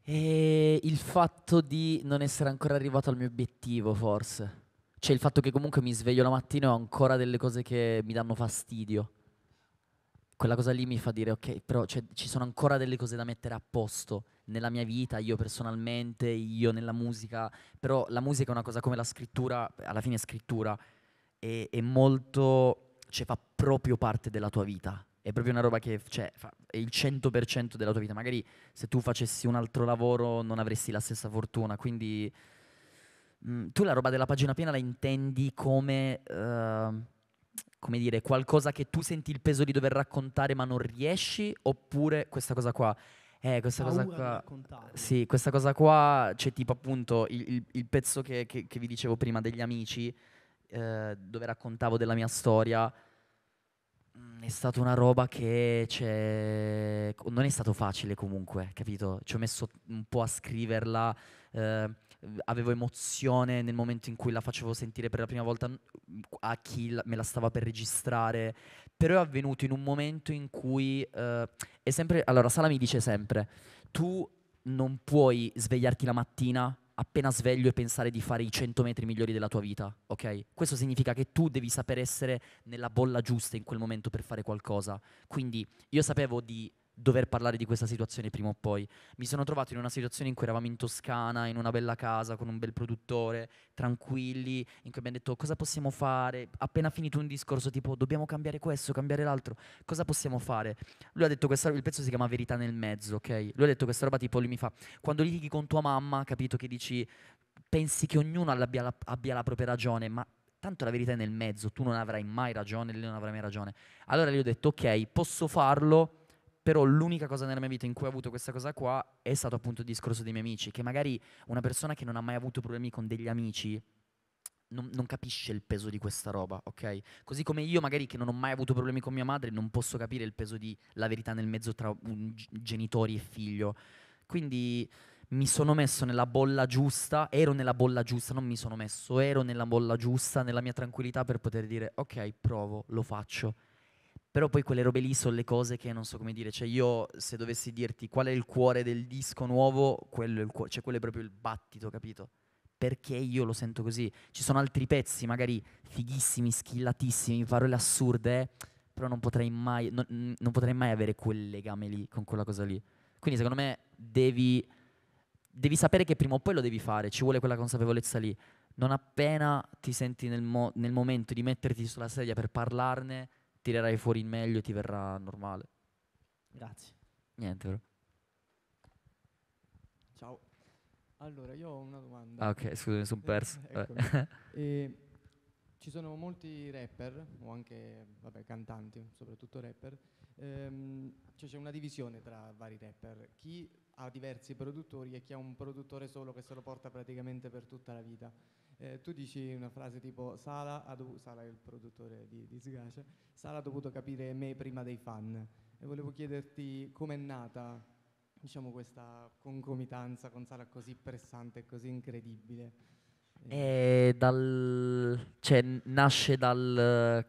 E il fatto di non essere ancora arrivato al mio obiettivo forse, cioè il fatto che comunque mi sveglio la mattina e ho ancora delle cose che mi danno fastidio quella cosa lì mi fa dire, ok, però cioè, ci sono ancora delle cose da mettere a posto nella mia vita, io personalmente, io nella musica, però la musica è una cosa come la scrittura, alla fine è scrittura, è, è molto, cioè fa proprio parte della tua vita, è proprio una roba che cioè, fa, è il 100% della tua vita, magari se tu facessi un altro lavoro non avresti la stessa fortuna, quindi mh, mm, tu la roba della pagina piena la intendi come... Uh, come dire, qualcosa che tu senti il peso di dover raccontare ma non riesci, oppure questa cosa qua. Eh, questa cosa qua, sì, questa cosa qua, c'è cioè, tipo appunto il, il, il pezzo che, che, che, vi dicevo prima degli amici, eh, dove raccontavo della mia storia, mm, è stata una roba che non è stato facile comunque, capito? Ci ho messo un po' a scriverla, eh, Ehm, avevo emozione nel momento in cui la facevo sentire per la prima volta a chi me la stava per registrare, però è avvenuto in un momento in cui eh, è sempre allora Sala mi dice sempre tu non puoi svegliarti la mattina appena sveglio e pensare di fare i 100 metri migliori della tua vita, ok? Questo significa che tu devi saper essere nella bolla giusta in quel momento per fare qualcosa. Quindi io sapevo di dover parlare di questa situazione prima o poi. Mi sono trovato in una situazione in cui eravamo in Toscana, in una bella casa, con un bel produttore, tranquilli, in cui abbiamo detto cosa possiamo fare, appena finito un discorso tipo dobbiamo cambiare questo, cambiare l'altro, cosa possiamo fare? Lui ha detto questa roba, il pezzo si chiama Verità nel mezzo, ok? Lui ha detto questa roba tipo, lui mi fa, quando litighi con tua mamma, capito che dici, pensi che ognuno abbia la, abbia la propria ragione, ma tanto la verità è nel mezzo, tu non avrai mai ragione, lei non avrà mai ragione. Allora gli ho detto, ok, posso farlo però l'unica cosa nella mia vita in cui ho avuto questa cosa qua è stato appunto il discorso dei miei amici, che magari una persona che non ha mai avuto problemi con degli amici non, non, capisce il peso di questa roba, ok? Così come io magari che non ho mai avuto problemi con mia madre non posso capire il peso di la verità nel mezzo tra un, genitori e figlio. Quindi mi sono messo nella bolla giusta, ero nella bolla giusta, non mi sono messo, ero nella bolla giusta, nella mia tranquillità per poter dire ok, provo, lo faccio però poi quelle robe lì sono le cose che non so come dire. Cioè, io se dovessi dirti qual è il cuore del disco nuovo, quello è, il cuore, cioè, quello è proprio il battito, capito? Perché io lo sento così. Ci sono altri pezzi, magari fighissimi, schillatissimi, parole assurde, però non potrei mai, non, non potrei mai avere quel legame lì con quella cosa lì. Quindi secondo me devi devi sapere che prima o poi lo devi fare, ci vuole quella consapevolezza lì. Non appena ti senti nel, mo- nel, momento di metterti sulla sedia per parlarne, tirerai fuori il meglio e ti verrà normale. Grazie. Niente, però. Ciao. Allora, io ho una domanda. Ah, ok, scusa, mi sono eh, perso. eh, ci sono molti rapper, o anche vabbè, cantanti, soprattutto rapper, ehm, cioè c'è una divisione tra vari rapper. Chi ha diversi produttori e chi ha un produttore solo che se lo porta praticamente per tutta la vita. Eh, tu dici una frase tipo Sala, ha dovuto, Sala è il produttore di, di Sgace, Sala ha dovuto capire me prima dei fan e volevo chiederti com'è nata diciamo, questa concomitanza con Sala così pressante e così incredibile. Eh, dal, cioè, nasce dal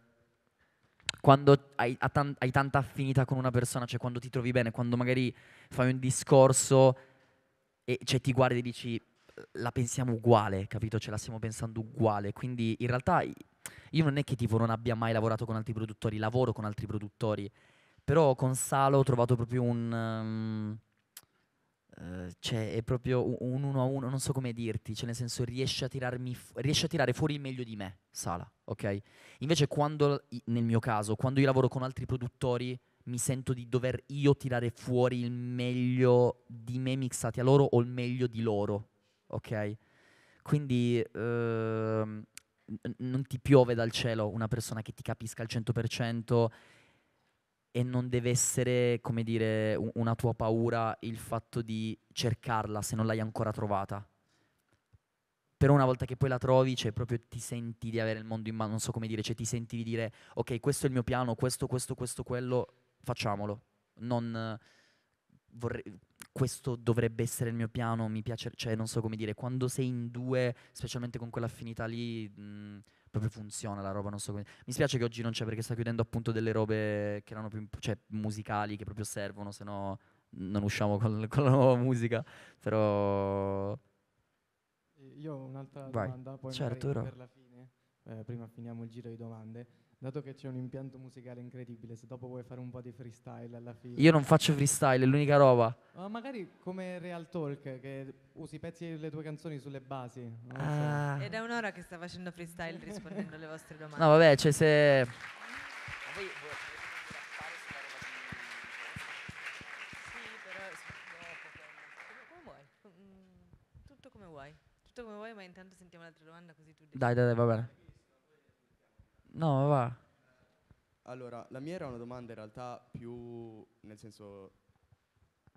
quando hai, hai, tanta affinità con una persona, cioè quando ti trovi bene, quando magari fai un discorso e cioè, ti guardi e dici eh, la pensiamo uguale, capito? Ce cioè, la stiamo pensando uguale. Quindi in realtà io non è che tipo non abbia mai lavorato con altri produttori, lavoro con altri produttori, però con Salo ho trovato proprio un... Um, eh, cioè, è proprio un, 1 a 1, non so come dirti, cioè nel senso riesce a, fu- riesce a, tirare fuori il meglio di me, Sala, ok? Invece quando, nel mio caso, quando io lavoro con altri produttori, mi sento di dover io tirare fuori il meglio di me mixati a loro o il meglio di loro, ok? Quindi uh, n- non ti piove dal cielo una persona che ti capisca al 100%, e non deve essere, come dire, una tua paura il fatto di cercarla se non l'hai ancora trovata. Però una volta che poi la trovi, cioè proprio ti senti di avere il mondo in mano, non so come dire, cioè ti senti di dire ok, questo è il mio piano, questo, questo, questo, quello, facciamolo. Non vorrei, questo dovrebbe essere il mio piano, mi piace, cioè non so come dire, quando sei in due, specialmente con quell'affinità lì... Mh, proprio funziona la roba, non so come. Mi spiace che oggi non c'è perché sta chiudendo appunto delle robe che erano più cioè, musicali che proprio servono, se no non usciamo con, con, la nuova musica, però io ho un'altra Vai. domanda poi certo, per la fine, eh, prima finiamo il giro di domande. Dato che c'è un impianto musicale incredibile, se dopo vuoi fare un po' di freestyle alla fine. Io non faccio freestyle, è l'unica roba. Ma magari come Real Talk, che usi pezzi delle tue canzoni sulle basi. Ah. So. Ed è un'ora che sta facendo freestyle rispondendo alle vostre domande. No, vabbè, cioè se. Mm, come vuoi Tutto come vuoi, ma intanto sentiamo l'altra domanda così tu decidi. Dai, dai, dai, va bene. No, va. Allora, la mia era una domanda in realtà più, nel senso,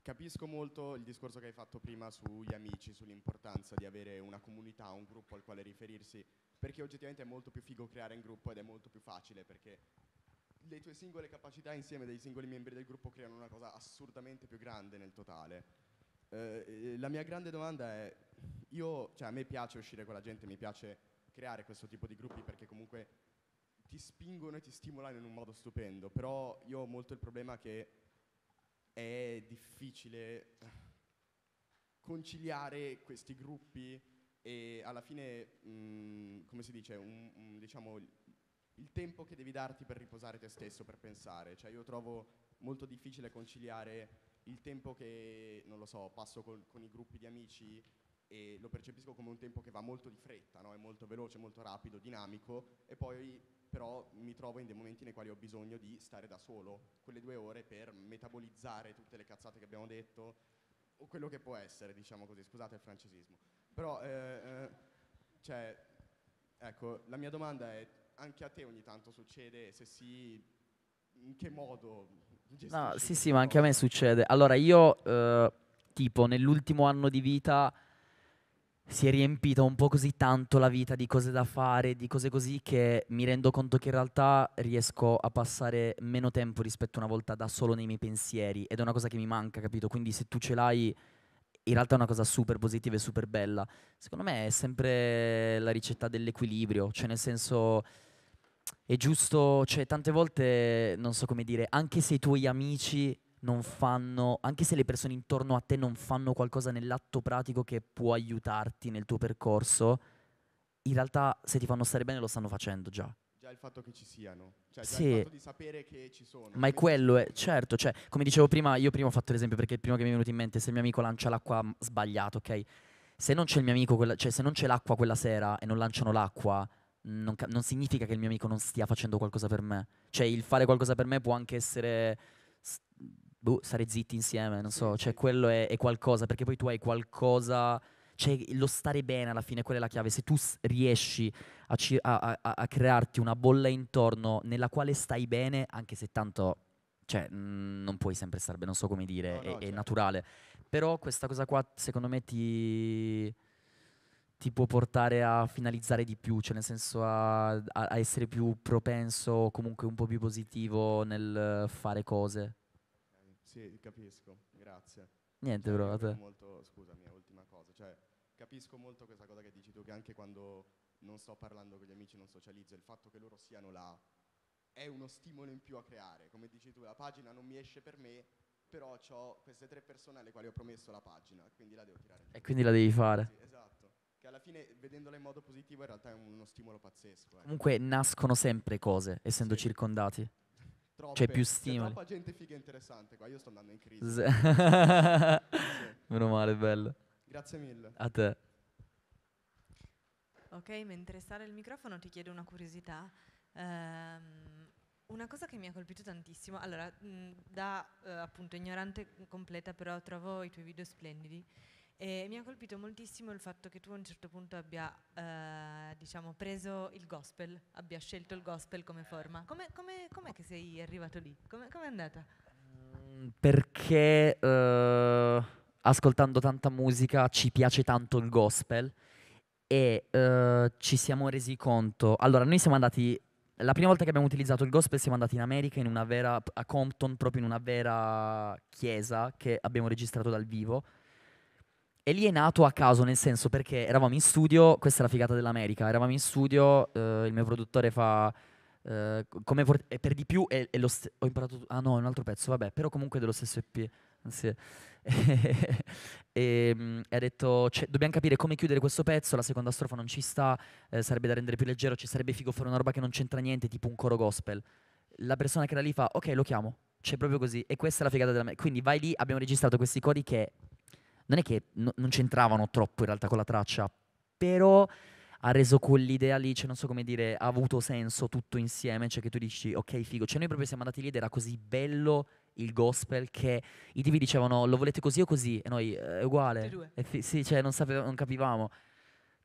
capisco molto il discorso che hai fatto prima sugli amici, sull'importanza di avere una comunità, un gruppo al quale riferirsi, perché oggettivamente è molto più figo creare in gruppo ed è molto più facile perché le tue singole capacità insieme dei singoli membri del gruppo creano una cosa assurdamente più grande nel totale. Eh, la mia grande domanda è, io, cioè a me piace uscire con la gente, mi piace creare questo tipo di gruppi perché comunque ti spingono e ti stimolano in un modo stupendo, però io ho molto il problema che è difficile eh, conciliare questi gruppi e alla fine, mh, mm, come si dice, un, un, diciamo, il tempo che devi darti per riposare te stesso, per pensare. Cioè io trovo molto difficile conciliare il tempo che, non lo so, passo col, con i gruppi di amici e lo percepisco come un tempo che va molto di fretta, no? è molto veloce, molto rapido, dinamico e poi però mi trovo in dei momenti nei quali ho bisogno di stare da solo, quelle due ore per metabolizzare tutte le cazzate che abbiamo detto, o quello che può essere, diciamo così, scusate il francesismo. Però, eh, eh cioè, ecco, la mia domanda è, anche a te ogni tanto succede, se sì, in che modo? No, sì, sì, ma anche a me succede. Allora, io, eh, tipo, nell'ultimo anno di vita si è riempita un po' così tanto la vita di cose da fare, di cose così, che mi rendo conto che in realtà riesco a passare meno tempo rispetto a una volta da solo nei miei pensieri ed è una cosa che mi manca, capito? Quindi se tu ce l'hai, in realtà è una cosa super positiva e super bella. Secondo me è sempre la ricetta dell'equilibrio, cioè nel senso è giusto, cioè tante volte, non so come dire, anche se i tuoi amici non fanno, anche se le persone intorno a te non fanno qualcosa nell'atto pratico che può aiutarti nel tuo percorso, in realtà se ti fanno stare bene lo stanno facendo già. Già il fatto che ci siano, cioè già sì. il fatto di sapere che ci sono. Ma è quello, è, eh, certo, cioè, come dicevo prima, io prima ho fatto l'esempio perché il primo che mi è venuto in mente, se il mio amico lancia l'acqua sbagliato, ok? Se non c'è il mio amico, quella, cioè se non c'è l'acqua quella sera e non lanciano l'acqua, non, non, significa che il mio amico non stia facendo qualcosa per me. Cioè, il fare qualcosa per me può anche essere boh, stare zitti insieme, non so, cioè quello è, è qualcosa, perché poi tu hai qualcosa, cioè lo stare bene alla fine, quella è la chiave, se tu s- riesci a, ci- a, a, a, crearti una bolla intorno nella quale stai bene, anche se tanto, cioè, mh, non puoi sempre stare bene, non so come dire, no, no, è, certo. è naturale, però questa cosa qua secondo me ti ti può portare a finalizzare di più, cioè nel senso a, a, essere più propenso, o comunque un po' più positivo nel fare cose. Sì, capisco, grazie. Niente, cioè, però, te. scusami, ultima cosa, cioè, capisco molto questa cosa che dici tu, che anche quando non sto parlando con gli amici, non socializzo, il fatto che loro siano là è uno stimolo in più a creare. Come dici tu, la pagina non mi esce per me, però ho queste tre persone alle quali ho promesso la pagina, quindi la devo tirare. E quindi la devi fare. Sì, esatto. Che alla fine, vedendola in modo positivo, in realtà è uno stimolo pazzesco. Eh. Comunque nascono sempre cose, essendo sì. circondati. Troppe, c'è cioè, più stimoli. C'è troppa gente figa interessante qua, io sto andando in crisi. S- Meno male, bello. Grazie mille. A te. Ok, mentre sale il microfono ti chiedo una curiosità. Um, una cosa che mi ha colpito tantissimo, allora, mh, da eh, appunto ignorante completa, però trovo i tuoi video splendidi. E mi ha colpito moltissimo il fatto che tu a un certo punto abbia eh, diciamo, preso il gospel, abbia scelto il gospel come forma. Come, come, com'è che sei arrivato lì? Come, com'è andata? Mm, perché eh, ascoltando tanta musica ci piace tanto il gospel e eh, ci siamo resi conto. Allora, noi siamo andati la prima volta che abbiamo utilizzato il gospel siamo andati in America, in una vera, a Compton, proprio in una vera chiesa che abbiamo registrato dal vivo. E lì è nato a caso, nel senso perché eravamo in studio, questa è la figata dell'America, eravamo in studio, eh, il mio produttore fa... Eh, come for- e per di più è, è lo stesso... Ho imparato... Ah no, è un altro pezzo, vabbè, però comunque è dello stesso EP. Sì. e, mh, eh. ehm, ha detto cioè, dobbiamo capire come chiudere questo pezzo la seconda strofa non ci sta eh, sarebbe da rendere più leggero ci sarebbe figo fare una roba che non c'entra niente tipo un coro gospel la persona che era lì fa ok lo chiamo c'è cioè, proprio così e questa è la figata della me quindi vai lì abbiamo registrato questi cori che non è che no, non c'entravano troppo in realtà con la traccia, però ha reso quell'idea lì, cioè non so come dire, ha avuto senso tutto insieme, cioè che tu dici ok figo, cioè noi proprio siamo andati lì ed era così bello il gospel che i divi dicevano lo volete così o così e noi eh, è uguale, è fi- sì cioè non, sapevamo, non capivamo.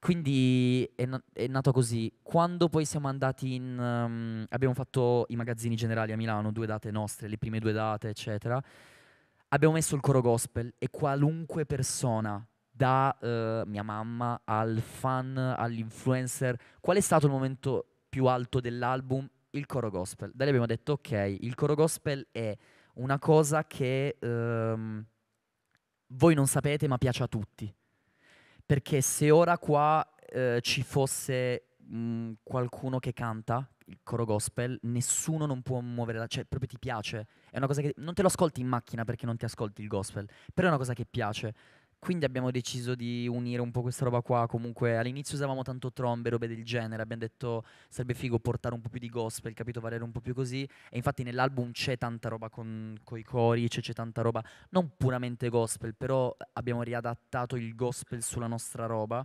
Quindi è, na- è, nato così. Quando poi siamo andati in... Um, abbiamo fatto i magazzini generali a Milano, due date nostre, le prime due date eccetera abbiamo messo il coro gospel e qualunque persona, da eh, mia mamma al fan, all'influencer, qual è stato il momento più alto dell'album? Il coro gospel. Da lì abbiamo detto, ok, il coro gospel è una cosa che ehm, voi non sapete ma piace a tutti. Perché se ora qua eh, ci fosse mh, qualcuno che canta, il coro gospel, nessuno non può muovere la... cioè proprio ti piace. È una cosa che... non te lo ascolti in macchina perché non ti ascolti il gospel, però è una cosa che piace. Quindi abbiamo deciso di unire un po' questa roba qua, comunque all'inizio usavamo tanto trombe, robe del genere, abbiamo detto sarebbe figo portare un po' più di gospel, capito, variare un po' più così, e infatti nell'album c'è tanta roba con i cori, c'è, c'è tanta roba, non puramente gospel, però abbiamo riadattato il gospel sulla nostra roba,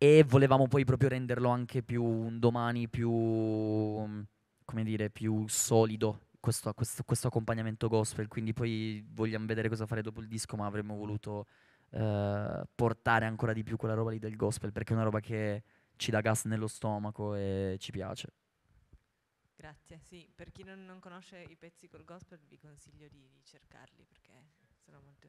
e volevamo poi proprio renderlo anche più un domani più, mm, come dire, più solido questo, questo, questo accompagnamento gospel, quindi poi vogliamo vedere cosa fare dopo il disco, ma avremmo voluto eh, portare ancora di più quella roba lì del gospel, perché è una roba che ci dà gas nello stomaco e ci piace. Grazie, sì, per chi non, non conosce i pezzi col gospel vi consiglio di, di cercarli perché sono molto...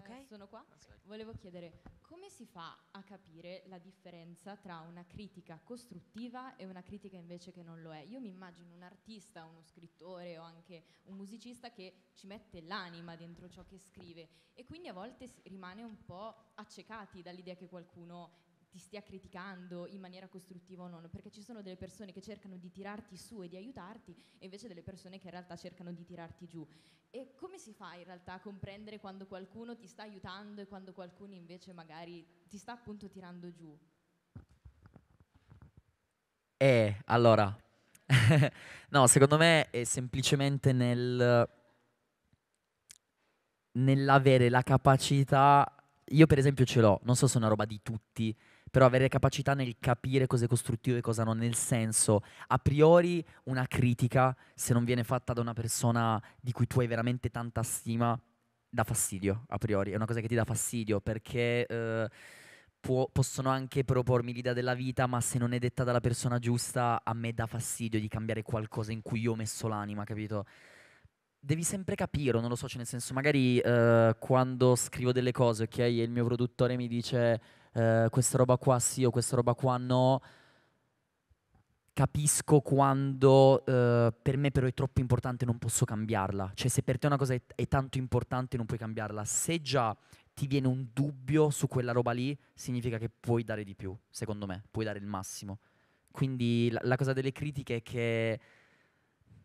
Okay. Eh, sono qua. Volevo chiedere come si fa a capire la differenza tra una critica costruttiva e una critica invece che non lo è? Io mi immagino un artista, uno scrittore o anche un musicista che ci mette l'anima dentro ciò che scrive e quindi a volte rimane un po' accecati dall'idea che qualcuno ti stia criticando in maniera costruttiva o no, perché ci sono delle persone che cercano di tirarti su e di aiutarti e invece delle persone che in realtà cercano di tirarti giù. E come si fa in realtà a comprendere quando qualcuno ti sta aiutando e quando qualcuno invece magari ti sta appunto tirando giù? Eh, allora, no, secondo me è semplicemente nel nell'avere la capacità io per esempio ce l'ho, non so se è una roba di tutti, però avere capacità nel capire cosa è costruttivo e cosa no, nel senso, a priori una critica, se non viene fatta da una persona di cui tu hai veramente tanta stima, dà fastidio, a priori, è una cosa che ti dà fastidio perché... Eh, può, possono anche propormi l'idea della vita, ma se non è detta dalla persona giusta, a me dà fastidio di cambiare qualcosa in cui io ho messo l'anima, capito? devi sempre capire, non lo so, cioè nel senso, magari eh, quando scrivo delle cose, ok, e il mio produttore mi dice eh, questa roba qua sì o questa roba qua no, capisco quando eh, per me però è troppo importante non posso cambiarla. Cioè se per te una cosa è, è tanto importante non puoi cambiarla. Se già ti viene un dubbio su quella roba lì, significa che puoi dare di più, secondo me, puoi dare il massimo. Quindi la, la cosa delle critiche è che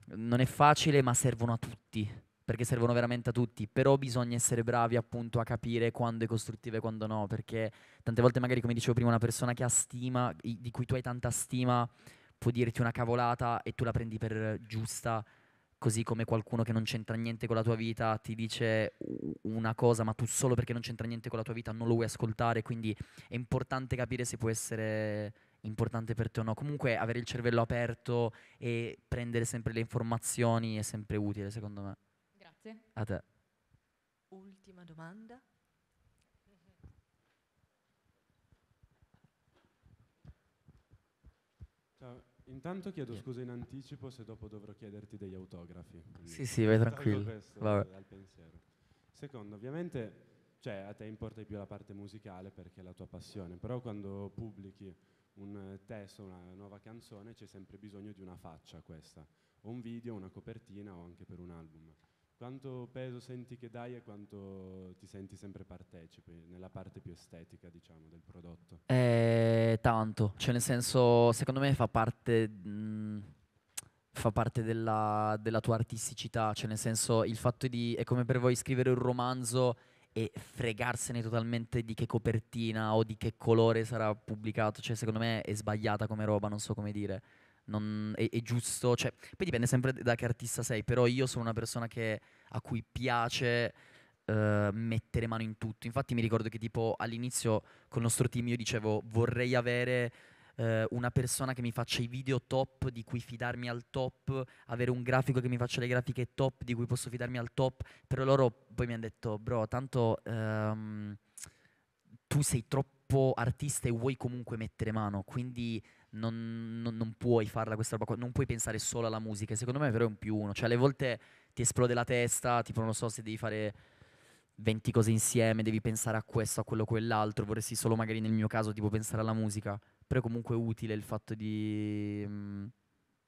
non è facile ma servono a tutti perché servono veramente a tutti, però bisogna essere bravi appunto a capire quando è costruttiva e quando no, perché tante volte magari come dicevo prima una persona che ha stima, i- di cui tu hai tanta stima, può dirti una cavolata e tu la prendi per giusta, così come qualcuno che non c'entra niente con la tua vita ti dice una cosa, ma tu solo perché non c'entra niente con la tua vita non lo vuoi ascoltare, quindi è importante capire se può essere importante per te o no. Comunque avere il cervello aperto e prendere sempre le informazioni è sempre utile, secondo me. Grazie. A te. Ultima domanda. Ciao. Intanto chiedo scusa in anticipo se dopo dovrò chiederti degli autografi. Sì, sì, vai tranquillo. Al pensiero. Secondo, ovviamente cioè, a te importa di più la parte musicale perché è la tua passione, però quando pubblichi un testo, una nuova canzone, c'è sempre bisogno di una faccia questa, o un video, una copertina o anche per un album. Quanto peso senti che dai e quanto ti senti sempre partecipi nella parte più estetica, diciamo, del prodotto? Eh, tanto, cioè nel senso, secondo me fa parte, mh, mm, fa parte della, della, tua artisticità, cioè nel senso il fatto di, è come per voi scrivere un romanzo e fregarsene totalmente di che copertina o di che colore sarà pubblicato, cioè secondo me è sbagliata come roba, non so come dire non, è, è, giusto. Cioè, poi dipende sempre da che artista sei, però io sono una persona che, a cui piace uh, mettere mano in tutto. Infatti mi ricordo che tipo all'inizio con il nostro team io dicevo vorrei avere uh, una persona che mi faccia i video top, di cui fidarmi al top, avere un grafico che mi faccia le grafiche top, di cui posso fidarmi al top, però loro poi mi hanno detto bro, tanto um, tu sei troppo artista e vuoi comunque mettere mano, quindi non, non, non, puoi farla questa roba, non puoi pensare solo alla musica. Secondo me, però, è un più uno. Cioè, alle volte ti esplode la testa, tipo, non lo so, se devi fare 20 cose insieme, devi pensare a questo, a quello, a quell'altro. Vorresti solo, magari, nel mio caso, tipo, pensare alla musica. Però è comunque utile il fatto di. Mh, mm,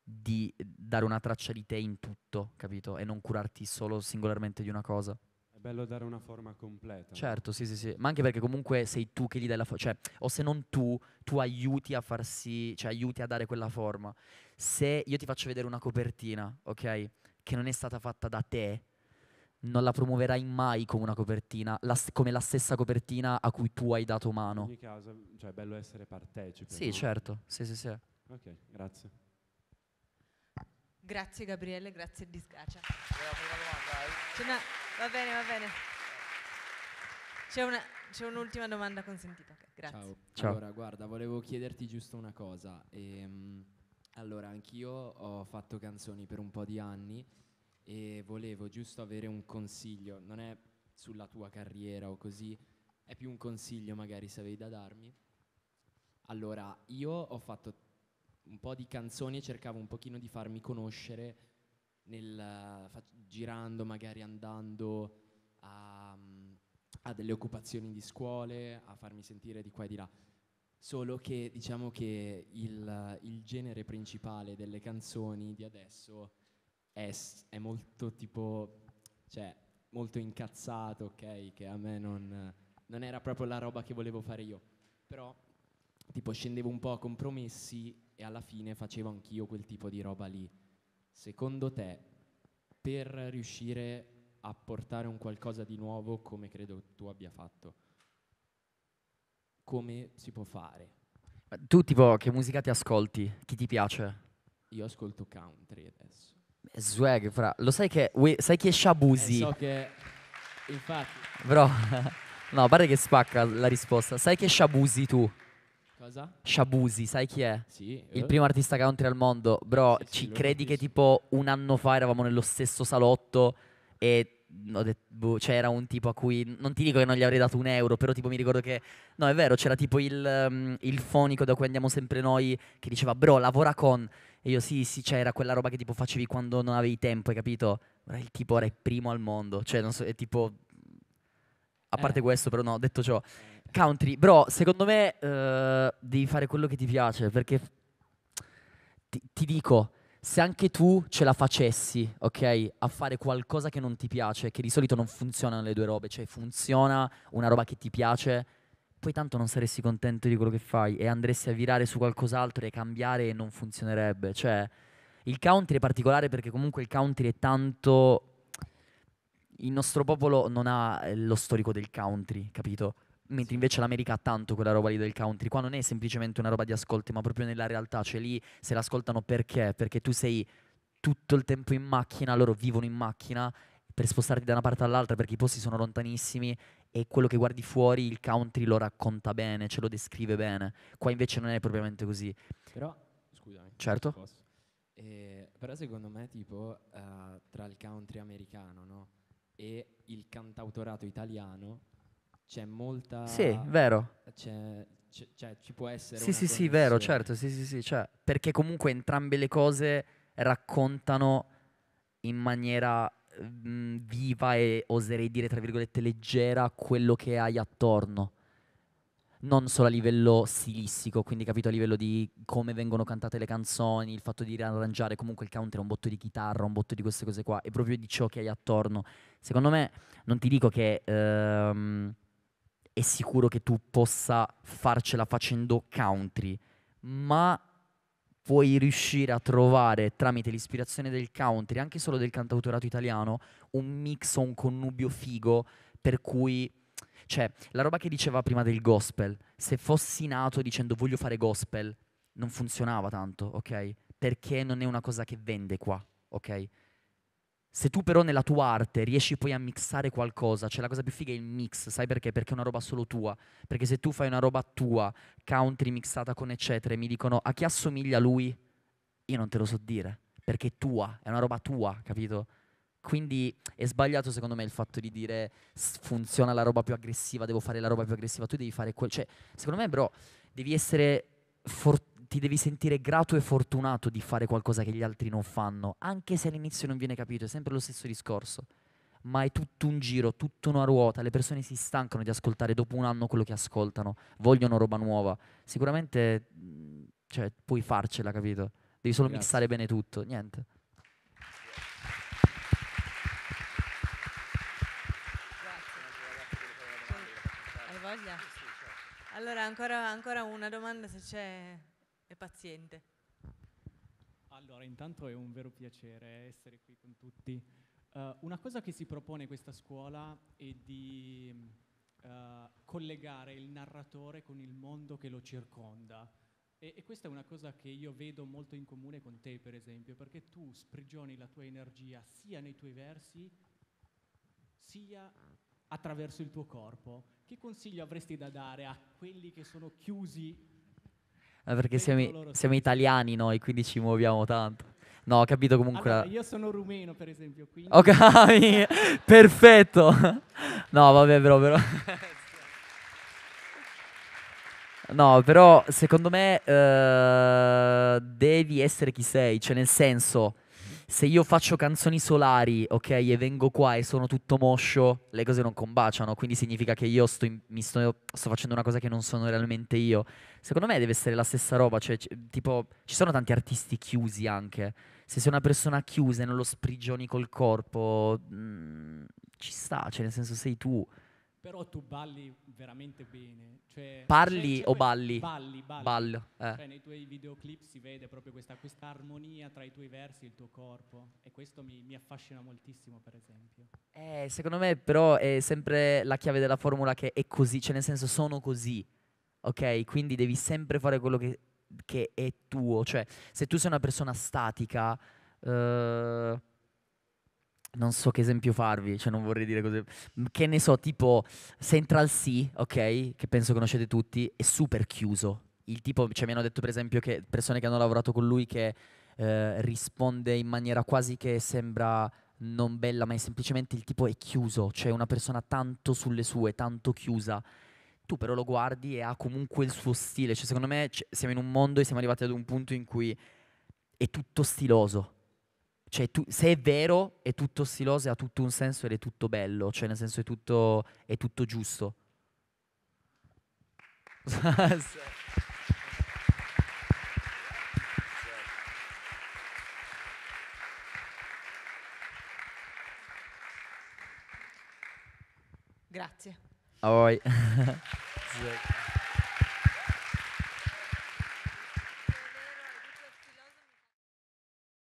di dare una traccia di te in tutto, capito? E non curarti solo singolarmente di una cosa. È bello dare una forma completa. Certo, sì, sì, sì. Ma anche perché comunque sei tu che gli dai la forma. Cioè, o se non tu, tu aiuti a far sì, cioè aiuti a dare quella forma. Se io ti faccio vedere una copertina, ok? Che non è stata fatta da te, non la promuoverai mai come una copertina, la st- come la stessa copertina a cui tu hai dato mano. In ogni caso, cioè, è bello essere partecipe. Sì, no? certo, sì, sì, sì. Ok, grazie. Grazie Gabriele, grazie Disgacia. Eh. C'è una Va bene, va bene. C'è, una, c'è un'ultima domanda consentita. grazie. Ciao. Ciao. Allora, guarda, volevo chiederti giusto una cosa. Ehm, allora, anch'io ho fatto canzoni per un po' di anni e volevo giusto avere un consiglio. Non è sulla tua carriera o così, è più un consiglio magari se avevi da darmi. Allora, io ho fatto un po' di canzoni e cercavo un pochino di farmi conoscere nel, girando, magari andando a, a, delle occupazioni di scuole, a farmi sentire di qua e di là. Solo che diciamo che il, il genere principale delle canzoni di adesso è, è molto tipo, cioè, molto incazzato, ok? Che a me non, non era proprio la roba che volevo fare io. Però tipo scendevo un po' a compromessi e alla fine facevo anch'io quel tipo di roba lì Secondo te, per riuscire a portare un qualcosa di nuovo come credo tu abbia fatto, come si può fare? tu tipo che musica ti ascolti? Chi ti piace? Io ascolto country adesso. Eh, swag, fra. Lo sai che. we- sai chi è Shabusi? Eh, so che... Infatti, Bro. no, pare che spacca la risposta. Sai chi è Shabusi tu? Cosa? Shabusi, sai chi è? Sì. Il eh. primo artista country al mondo. Bro, sì, ci credi che tipo un anno fa eravamo nello stesso salotto e detto, boh, c'era un tipo a cui non ti dico che non gli avrei dato un euro, però tipo mi ricordo che no, è vero, c'era tipo il, um, il fonico da cui andiamo sempre noi che diceva "Bro, lavora con" e io sì, sì, c'era cioè quella roba che tipo facevi quando non avevi tempo, hai capito? Ora il tipo era il primo al mondo, cioè non so, è tipo a eh. parte eh. questo, però no, detto ciò, eh country, bro, secondo me uh, devi fare quello che ti piace, perché ti, ti, dico, se anche tu ce la facessi, ok, a fare qualcosa che non ti piace, che di solito non funzionano le due robe, cioè funziona una roba che ti piace, poi tanto non saresti contento di quello che fai e andresti a virare su qualcos'altro e cambiare e non funzionerebbe, cioè il country è particolare perché comunque il country è tanto il nostro popolo non ha eh, lo storico del country, capito? Mentre invece l'America ha tanto quella roba lì del country, qua non è semplicemente una roba di ascolti, ma proprio nella realtà, cioè lì se l'ascoltano perché? Perché tu sei tutto il tempo in macchina, loro vivono in macchina per spostarti da una parte all'altra perché i posti sono lontanissimi e quello che guardi fuori il country lo racconta bene, ce lo descrive bene. Qua invece non è propriamente così. Però, scusami. Certo. Eh, però secondo me tipo uh, tra il country americano no? e il cantautorato italiano c'è molta... Sì, vero. C'è, c'è, cioè, ci può essere... Sì, sì, sì, vero, certo, sì, sì, sì, cioè, perché comunque entrambe le cose raccontano in maniera mh, mm, viva e oserei dire, tra virgolette, leggera quello che hai attorno. Non solo a livello stilistico, quindi capito a livello di come vengono cantate le canzoni, il fatto di riarrangiare comunque il counter, un botto di chitarra, un botto di queste cose qua, e proprio di ciò che hai attorno. Secondo me, non ti dico che... Ehm, è sicuro che tu possa farcela facendo country, ma puoi riuscire a trovare tramite l'ispirazione del country, anche solo del cantautorato italiano, un mix o un connubio figo per cui cioè, la roba che diceva prima del gospel, se fossi nato dicendo voglio fare gospel, non funzionava tanto, ok? Perché non è una cosa che vende qua, ok? Se tu però nella tua arte riesci poi a mixare qualcosa, cioè la cosa più figa è il mix, sai perché? Perché è una roba solo tua. Perché se tu fai una roba tua, country mixata con eccetera, e mi dicono a chi assomiglia lui, io non te lo so dire, perché è tua, è una roba tua, capito? Quindi è sbagliato secondo me il fatto di dire funziona la roba più aggressiva, devo fare la roba più aggressiva, tu devi fare quello. Cioè, secondo me, bro, devi essere fortunato ti devi sentire grato e fortunato di fare qualcosa che gli altri non fanno, anche se all'inizio non viene capito, è sempre lo stesso discorso. Ma è tutto un giro, tutta una ruota, le persone si stancano di ascoltare dopo un anno quello che ascoltano, vogliono roba nuova. Sicuramente mm, cioè, puoi farcela, capito? Devi solo Grazie. mixare bene tutto, niente. Grazie. Allora, ancora, ancora una domanda se c'è e paziente. Allora, intanto è un vero piacere essere qui con tutti. Uh, una cosa che si propone questa scuola è di uh, collegare il narratore con il mondo che lo circonda. E, e, questa è una cosa che io vedo molto in comune con te, per esempio, perché tu sprigioni la tua energia sia nei tuoi versi, sia attraverso il tuo corpo. Che consiglio avresti da dare a quelli che sono chiusi eh, perché siamo, siamo, italiani noi, quindi ci muoviamo tanto. No, ho capito comunque. Allora, la... Io sono rumeno, per esempio. Quindi... Ok, perfetto. No, vabbè, però. però... No, però secondo me uh, devi essere chi sei, cioè nel senso se io faccio canzoni solari, ok, e vengo qua e sono tutto moscio, le cose non combaciano, quindi significa che io sto, in, sto, sto facendo una cosa che non sono realmente io. Secondo me deve essere la stessa roba, cioè, c- tipo, ci sono tanti artisti chiusi anche. Se sei una persona chiusa e non lo sprigioni col corpo, mh, mm, ci sta, cioè, nel senso sei tu però tu balli veramente bene. Cioè, cioè Parli cioè, o balli? Balli, balli. Ballo, eh. cioè, nei tuoi videoclip si vede proprio questa, questa, armonia tra i tuoi versi e il tuo corpo e questo mi, mi affascina moltissimo, per esempio. Eh, secondo me però è sempre la chiave della formula che è così, cioè nel senso sono così, ok? Quindi devi sempre fare quello che, che è tuo, cioè se tu sei una persona statica... Eh, non so che esempio farvi, cioè non vorrei dire cose. Che ne so, tipo Central Sea, ok? Che penso conoscete tutti, è super chiuso. Il tipo, cioè mi hanno detto per esempio che persone che hanno lavorato con lui che eh, risponde in maniera quasi che sembra non bella, ma è semplicemente il tipo è chiuso, cioè una persona tanto sulle sue, tanto chiusa. Tu però lo guardi e ha comunque il suo stile, cioè secondo me c- cioè siamo in un mondo e siamo arrivati ad un punto in cui è tutto stiloso cioè, tu, se è vero, è tutto stiloso, ha tutto un senso ed è tutto bello, cioè nel senso è tutto, è tutto giusto. Grazie. A voi.